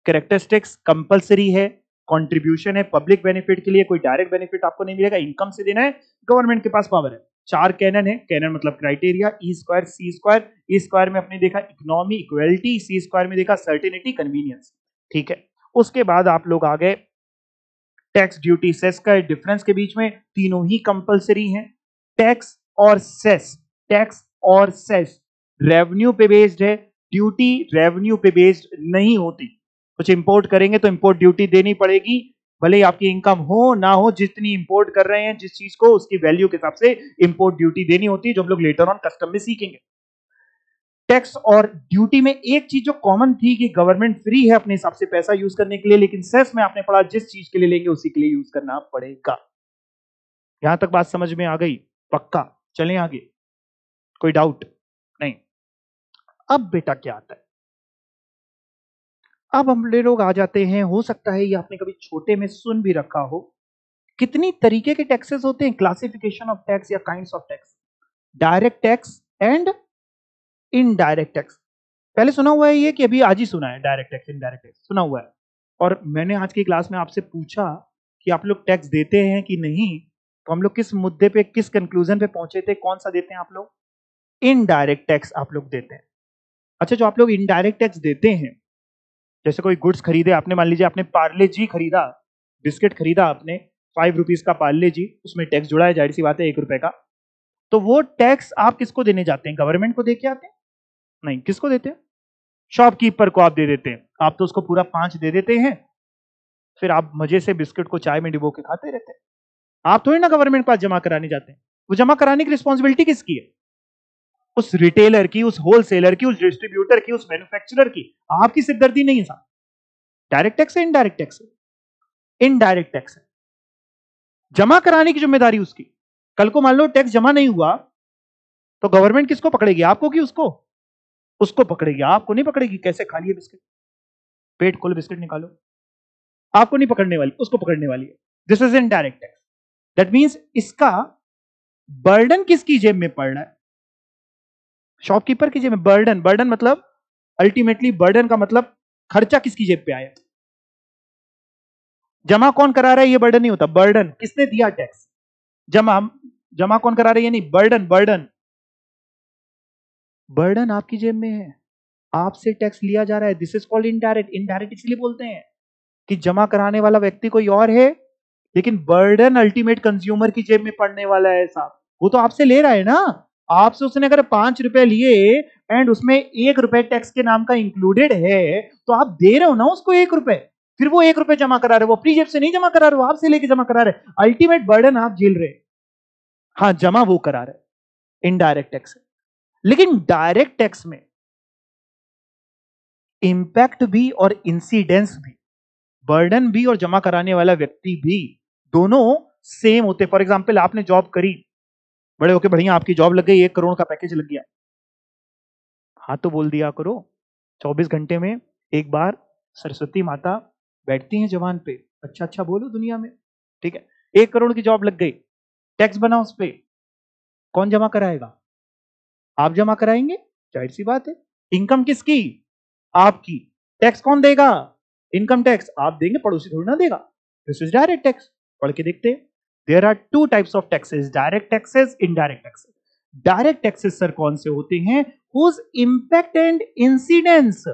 करेक्टरिस्टिक्स कंपलसरी है कॉन्ट्रीब्यूशन है पब्लिक बेनिफिट के लिए कोई डायरेक्ट बेनिफिट आपको नहीं मिलेगा इनकम से देना है गवर्नमेंट के पास पावर है चार कैनन है कैनन मतलब criteria E square C square E square में आपने देखा इकोनॉमी इक्वेलिटी सी स्क्वायर में देखा सर्टेनिटी कन्वीनियंस ठीक है उसके बाद आप लोग आ गए टैक्स ड्यूटी सेस का डिफरेंस के बीच में तीनों ही कंपलसरी हैं टैक्स और सेस टैक्स और सेस रेवेन्यू पे बेस्ड है ड्यूटी रेवेन्यू पे बेस्ड नहीं होती कुछ इंपोर्ट करेंगे तो इंपोर्ट ड्यूटी देनी पड़ेगी भले ही आपकी इनकम हो ना हो जितनी इंपोर्ट कर रहे हैं जिस चीज को उसकी वैल्यू के हिसाब से इंपोर्ट ड्यूटी देनी होती है जो हम लोग लेटर ऑन कस्टम में सीखेंगे टैक्स और ड्यूटी में एक चीज जो कॉमन थी कि गवर्नमेंट फ्री है अपने हिसाब से पैसा यूज करने के लिए लेकिन सेस में आपने पढ़ा जिस चीज के लिए लेंगे उसी के लिए यूज करना पड़ेगा यहां तक बात समझ में आ गई पक्का चले आगे कोई डाउट नहीं अब बेटा क्या आता है अब हम लोग आ जाते हैं हो सकता है ये आपने कभी छोटे में सुन भी रखा हो कितनी तरीके के टैक्सेस होते हैं क्लासिफिकेशन ऑफ टैक्स या kind of tax direct tax and indirect tax पहले सुना हुआ है ये कि अभी आज ही सुना है डायरेक्ट टैक्स इनडायरेक्ट टैक्स सुना हुआ है और मैंने आज की क्लास में आपसे पूछा कि आप लोग टैक्स देते हैं कि नहीं तो हम लोग किस मुद्दे पे किस कंक्लूजन पे पहुंचे थे कौन सा देते हैं आप लोग इनडायरेक्ट टैक्स आप लोग देते हैं अच्छा जो आप लोग इनडायरेक्ट टैक्स देते हैं जैसे कोई गुड्स खरीदे आपने मान लीजिए आपने पार्ले जी खरीदा बिस्किट खरीदा आपने फाइव रुपीज का पार्ले जी उसमें टैक्स जुड़ा है जाहिर सी बात है एक रुपए का तो वो टैक्स आप किसको देने जाते हैं गवर्नमेंट को दे के आते हैं नहीं किसको देते हैं शॉपकीपर को आप दे देते हैं आप तो उसको पूरा पांच दे देते हैं फिर आप मजे से बिस्किट को चाय में डिबो के खाते रहते हैं आप थोड़ी ना गवर्नमेंट के पास जमा कराने जाते हैं वो जमा कराने की रिस्पॉन्सिबिलिटी किसकी है उस रिटेलर की उस होलसेलर की उस डिस्ट्रीब्यूटर की उस मैन्युफैक्चरर की आपकी सिरदर्दी नहीं है डायरेक्ट टैक्स है इनडायरेक्ट टैक्स है इनडायरेक्ट टैक्स है जमा कराने की जिम्मेदारी उसकी कल को मान लो टैक्स जमा नहीं हुआ तो गवर्नमेंट किसको पकड़ेगी आपको कि उसको उसको पकड़ेगी आपको नहीं पकड़ेगी कैसे खा लिए बिस्किट पेट खोल बिस्किट निकालो आपको नहीं पकड़ने वाली उसको पकड़ने वाली है this is indirect tax that means इसका बर्डन किसकी जेब में पड़ रहा है शॉपकीपर की जेब में बर्डन बर्डन मतलब अल्टीमेटली बर्डन का मतलब खर्चा किसकी जेब पे आया जमा कौन करा रहा है ये बर्डन नहीं होता बर्डन किसने दिया टैक्स जमा जमा कौन करा रहा है ये नहीं बर्डन बर्डन बर्डन आपकी जेब में है आपसे टैक्स लिया जा रहा है this is called indirect indirect इसलिए बोलते हैं कि जमा कराने वाला व्यक्ति कोई और है लेकिन बर्डन अल्टीमेट कंज्यूमर की जेब में पड़ने वाला है साहब वो तो आपसे ले रहा है ना आपसे उसने अगर पांच रुपए लिए एंड उसमें एक रुपए टैक्स के नाम का इंक्लूडेड है तो आप दे रहे हो ना उसको एक रुपए फिर वो एक रुपए जमा करा रहे वो अपनी जेब से नहीं जमा करा रहे आपसे लेके जमा करा रहे अल्टीमेट बर्डन आप झेल रहे हाँ जमा वो करा रहे इनडायरेक्ट टैक्स लेकिन डायरेक्ट टैक्स में इंपैक्ट भी और इंसिडेंस भी बर्डन भी और जमा कराने वाला व्यक्ति भी दोनों सेम होते फॉर एग्जाम्पल आपने जॉब करी बड़े ओके बढ़िया आपकी जॉब लग गई एक करोड़ का पैकेज लग गया हाँ तो बोल दिया करो चौबीस घंटे में एक बार सरस्वती माता बैठती हैं जवान पे अच्छा अच्छा बोलो दुनिया में ठीक है एक करोड़ की जॉब लग गई टैक्स बना उस पर कौन जमा कराएगा आप जमा कराएंगे जाहिर सी बात है इनकम किसकी आपकी टैक्स कौन देगा इनकम टैक्स आप देंगे पड़ोसी थोड़ी ना देगा दिस इज डायरेक्ट टैक्स पढ़ के देखते हैं there are two types of taxes direct taxes indirect taxes direct taxes sir कौन से होते हैं whose impact and incidence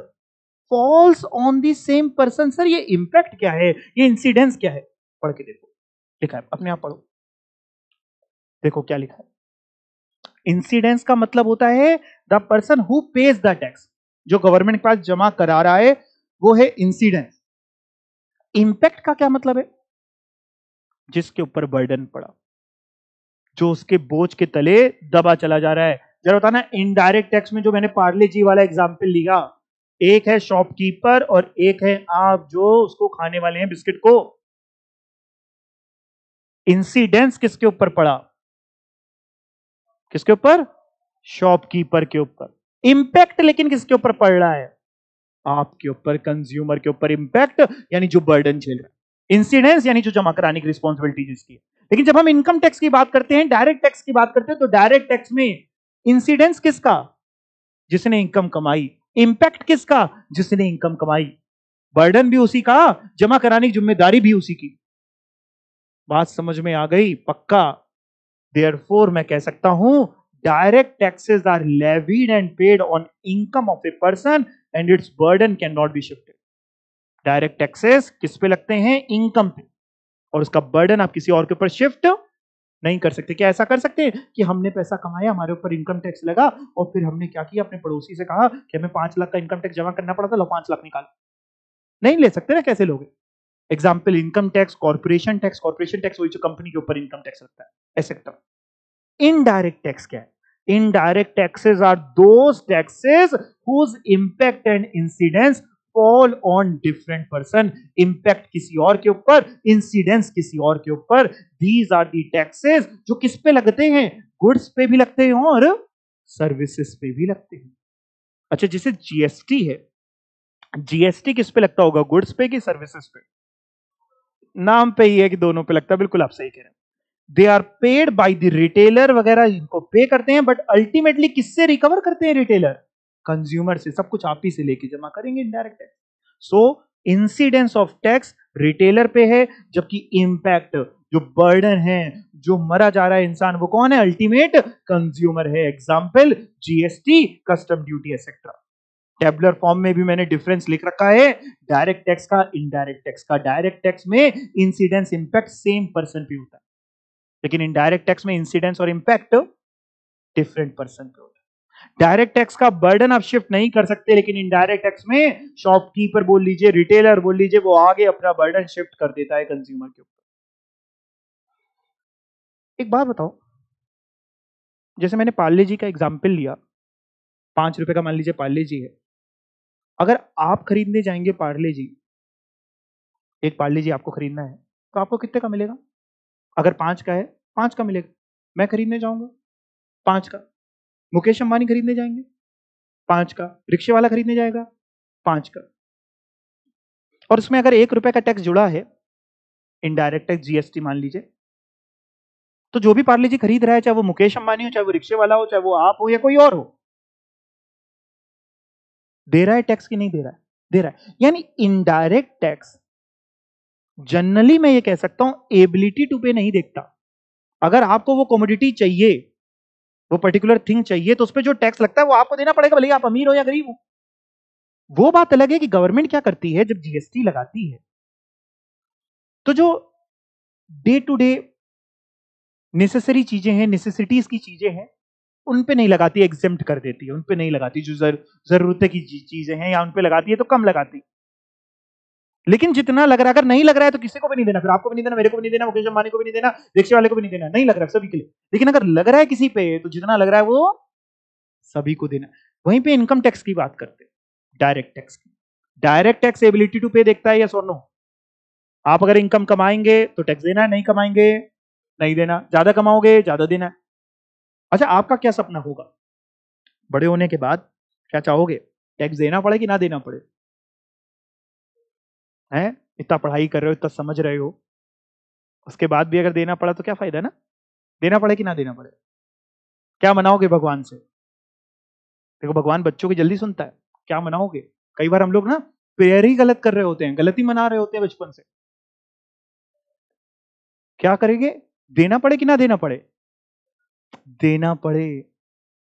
falls on the same person sir ये इम्पैक्ट क्या है ये इंसिडेंस क्या है पढ़ के देखो लिखा है अपने आप पढ़ो देखो क्या लिखा है इंसिडेंस का मतलब होता है the person who pays the tax जो गवर्नमेंट के पास जमा करा रहा है वो है इंसिडेंस इंपैक्ट का क्या मतलब है जिसके ऊपर बर्डन पड़ा जो उसके बोझ के तले दबा चला जा रहा है जरा बता ना इनडायरेक्ट टैक्स में जो मैंने पार्ले जी वाला एग्जाम्पल लिया एक है शॉपकीपर और एक है आप जो उसको खाने वाले हैं बिस्किट को इंसिडेंस किसके ऊपर पड़ा किसके ऊपर शॉपकीपर के ऊपर इंपैक्ट लेकिन किसके ऊपर पड़ रहा है आपके ऊपर कंज्यूमर के ऊपर इंपैक्ट यानी जो बर्डन झेल रहा है इंसिडेंस यानी जो जमा कराने की रिस्पॉन्सिबिलिटी जिसकी लेकिन जब हम इनकम टैक्स की बात करते हैं डायरेक्ट टैक्स की बात करते हैं तो डायरेक्ट टैक्स में इंसिडेंस किसका जिसने इनकम कमाई इंपैक्ट किसका जिसने इनकम कमाई बर्डन भी उसी का जमा कराने की जिम्मेदारी भी उसी की बात समझ में आ गई पक्का देयरफॉर मैं कह सकता हूं direct taxes are levied and paid on income of a person and its burden can not be shifted direct taxes किस पे लगते हैं इनकम पे और उसका बर्डन आप किसी और के ऊपर शिफ्ट नहीं कर सकते क्या ऐसा कर सकते हैं कि हमने पैसा कमाया हमारे ऊपर इनकम टैक्स लगा और फिर हमने क्या किया अपने पड़ोसी से कहा कि हमें पांच लाख का इनकम टैक्स जमा करना पड़ा था लो पांच लाख निकाल नहीं ले सकते ना कैसे लोग example income tax corporation tax corporation tax वही जो कंपनी के ऊपर इनकम टैक्स लगता है एक्सेट्रा इनडायरेक्ट टैक्स क्या है indirect taxes are those taxes whose impact and incidence fall on different person impact किसी और के ऊपर इंसिडेंस किसी और के ऊपर दीज आर दी टैक्सेस जो किस पे लगते हैं गुड्स पे भी लगते हैं और सर्विसेज पे भी लगते हैं अच्छा जैसे जीएसटी है जीएसटी किस पे लगता होगा गुड्स पे कि सर्विसेज पे नाम पे ही है कि दोनों पे लगता है बिल्कुल आप सही कह रहे हैं they are paid by the retailer वगैरह इनको पे करते हैं बट अल्टीमेटली किससे रिकवर करते हैं रिटेलर कंज्यूमर से सब कुछ आप ही से लेके जमा करेंगे indirect tax so incidence of tax retailer पे है जबकि इंपैक्ट जो बर्डन है जो मरा जा रहा है इंसान वो कौन है अल्टीमेट कंज्यूमर है example GST custom duty etcetera tabular form में भी मैंने डिफरेंस लिख रखा है डायरेक्ट टैक्स का इनडायरेक्ट टैक्स का डायरेक्ट टैक्स में इंसिडेंस इंपैक्ट सेम पर्सन पे होता है लेकिन इनडायरेक्ट टैक्स में इंसिडेंस और इंपैक्ट डिफरेंट पर्सन पे होता है डायरेक्ट टैक्स का बर्डन आप शिफ्ट नहीं कर सकते लेकिन इनडायरेक्ट टैक्स में शॉपकीपर बोल लीजिए रिटेलर बोल लीजिए वो आगे अपना बर्डन शिफ्ट कर देता है कंज्यूमर के ऊपर एक बात बताओ जैसे मैंने पार्ले जी का एग्जाम्पल लिया पांच रुपए का मान लीजिए पार्ले जी है अगर आप खरीदने जाएंगे पार्ले जी एक पार्ले जी आपको खरीदना है तो आपको कितने का मिलेगा अगर पांच का है पांच का मिलेगा मैं खरीदने जाऊंगा पांच का मुकेश अंबानी खरीदने जाएंगे पांच का रिक्शे वाला खरीदने जाएगा पांच का और उसमें अगर एक रुपए का टैक्स जुड़ा है इनडायरेक्ट टैक्स जीएसटी मान लीजिए तो जो भी पार्ले जी खरीद रहा है चाहे वो मुकेश अंबानी हो चाहे वो रिक्शे वाला हो चाहे वो आप हो या कोई और हो दे रहा है टैक्स की नहीं दे रहा है दे रहा है यानी इनडायरेक्ट टैक्स जनरली मैं ये कह सकता हूं एबिलिटी टू पे नहीं देखता अगर आपको वो कॉमोडिटी चाहिए वो पर्टिकुलर थिंग चाहिए तो उस पर जो टैक्स लगता है वो आपको देना पड़ेगा भले आप अमीर हो या गरीब हो वो बात अलग है कि गवर्नमेंट क्या करती है जब जीएसटी लगाती है तो जो डे टू डे नेसेसरी चीजें हैं नेसेसिटीज की चीजें हैं उन पे नहीं लगाती एग्जेम्प्ट कर देती है उन पे नहीं लगाती जो जरूरतें की चीजें हैं या उन पे लगाती है तो कम लगाती लेकिन जितना लग रहा है अगर नहीं लग रहा है तो किसी को भी नहीं देना फिर आपको भी नहीं देना मेरे को भी नहीं देना मुकेश अंबानी को भी नहीं देना रिक्शे वाले को भी नहीं देना नहीं लग रहा सभी के लिए लेकिन अगर लग रहा है किसी पे तो जितना लग रहा है वो सभी को देना वहीं पे इनकम टैक्स की बात करते डायरेक्ट टैक्स की direct tax ability to pay देखता है या सोनो आप अगर इनकम कमाएंगे तो टैक्स देना है नहीं कमाएंगे नहीं देना ज्यादा कमाओगे ज्यादा देना है अच्छा आपका क्या सपना होगा बड़े होने के बाद क्या चाहोगे टैक्स देना पड़े कि ना देना पड़े हैं इतना पढ़ाई कर रहे हो इतना समझ रहे हो उसके बाद भी अगर देना पड़ा तो क्या फायदा ना देना पड़े कि ना देना पड़े क्या मनाओगे भगवान से देखो भगवान बच्चों की जल्दी सुनता है क्या मनाओगे कई बार हम लोग ना प्रेयर ही गलत कर रहे होते हैं गलती मना रहे होते हैं बचपन से क्या करेंगे देना पड़े कि ना देना पड़े देना पड़े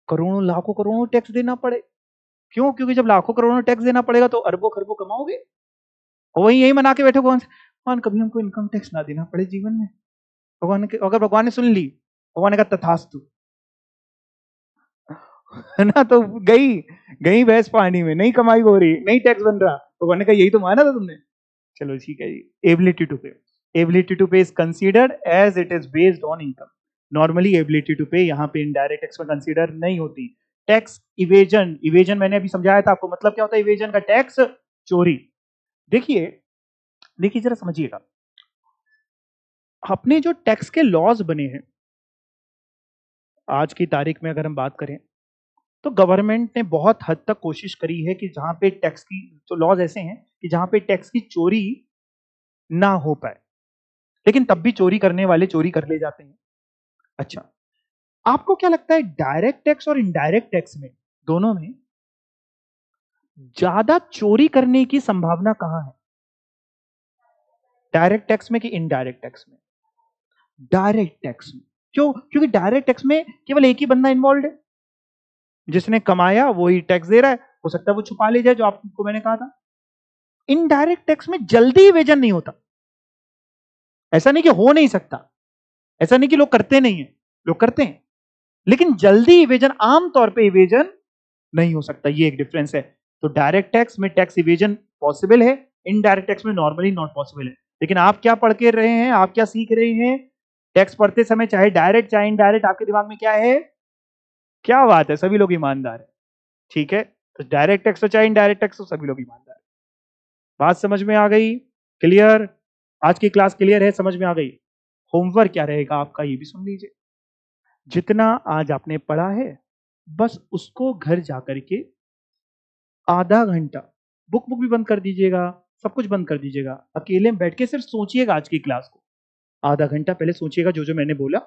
करोड़ों लाखों करोड़ों टैक्स देना पड़े क्यों क्योंकि जब लाखों करोड़ों टैक्स देना पड़ेगा तो अरबों खरबों कमाओगे और वही यही मना के बैठे भगवान से भगवान कभी हमको इनकम टैक्स ना देना पड़े जीवन में भगवान के अगर भगवान ने सुन ली भगवान ने कहा तथास्तु <laughs> ना तो गई गई भैंस पानी में नहीं कमाई हो रही नहीं टैक्स बन रहा भगवान ने कहा यही तो माना था तुमने चलो ठीक है जी ability to pay ability to pay is considered as it is based on income normally ability to pay यहाँ पे इनडायरेक्ट टैक्स में कंसिडर नहीं होती टैक्स इवेजन इवेजन मैंने अभी समझाया था आपको मतलब क्या होता है इवेजन का टैक्स चोरी देखिए देखिए जरा समझिएगा अपने जो टैक्स के लॉज बने हैं आज की तारीख में अगर हम बात करें तो गवर्नमेंट ने बहुत हद तक कोशिश करी है कि जहां पे टैक्स की तो लॉज ऐसे हैं कि जहां पे टैक्स की चोरी ना हो पाए लेकिन तब भी चोरी करने वाले चोरी कर ले जाते हैं अच्छा आपको क्या लगता है डायरेक्ट टैक्स और इनडायरेक्ट टैक्स में दोनों में ज्यादा चोरी करने की संभावना कहां है डायरेक्ट टैक्स में कि इनडायरेक्ट टैक्स में डायरेक्ट टैक्स में क्यों क्योंकि डायरेक्ट टैक्स में केवल एक ही बंदा इन्वॉल्व है जिसने कमाया वो ही टैक्स दे रहा है हो सकता है वो छुपा ले जाए जो आपको मैंने कहा था इनडायरेक्ट टैक्स में जल्दी वेजन नहीं होता ऐसा नहीं कि हो नहीं सकता ऐसा नहीं कि लोग करते नहीं है लोग करते हैं लेकिन जल्दी इवेजन आमतौर पर इवेजन नहीं हो सकता ये एक डिफरेंस है तो डायरेक्ट टैक्स में टैक्स इवेजन पॉसिबल है इनडायरेक्ट टैक्स में नॉर्मली नॉट पॉसिबल है लेकिन आप क्या पढ़ के रहे हैं आप क्या सीख रहे हैं टैक्स पढ़ते समय चाहे डायरेक्ट चाहे इनडायरेक्ट आपके दिमाग में क्या है क्या बात है सभी लोग ईमानदार है ठीक है तो डायरेक्ट टैक्स हो चाहे इनडायरेक्ट टैक्स हो सभी लोग ईमानदार बात समझ में आ गई क्लियर आज की क्लास क्लियर है समझ में आ गई होमवर्क क्या रहेगा आपका ये भी सुन लीजिए जितना आज आपने पढ़ा है बस उसको घर जाकर के आधा घंटा बुक बुक भी बंद कर दीजिएगा सब कुछ बंद कर दीजिएगा अकेले में बैठ के सिर्फ सोचिएगा आज की क्लास को आधा घंटा पहले सोचिएगा जो जो मैंने बोला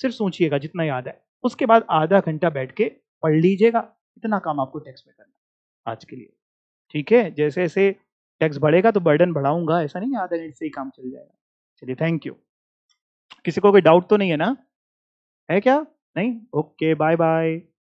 सिर्फ सोचिएगा जितना याद है उसके बाद आधा घंटा बैठ के पढ़ लीजिएगा इतना काम आपको टैक्स में करना आज के लिए ठीक है जैसे जैसे टैक्स बढ़ेगा तो बर्डन बढ़ाऊंगा ऐसा नहीं आधा घंटे से ही काम चल जाएगा चलिए थैंक यू किसी को कोई डाउट तो नहीं है ना है क्या नहीं ओके बाय बाय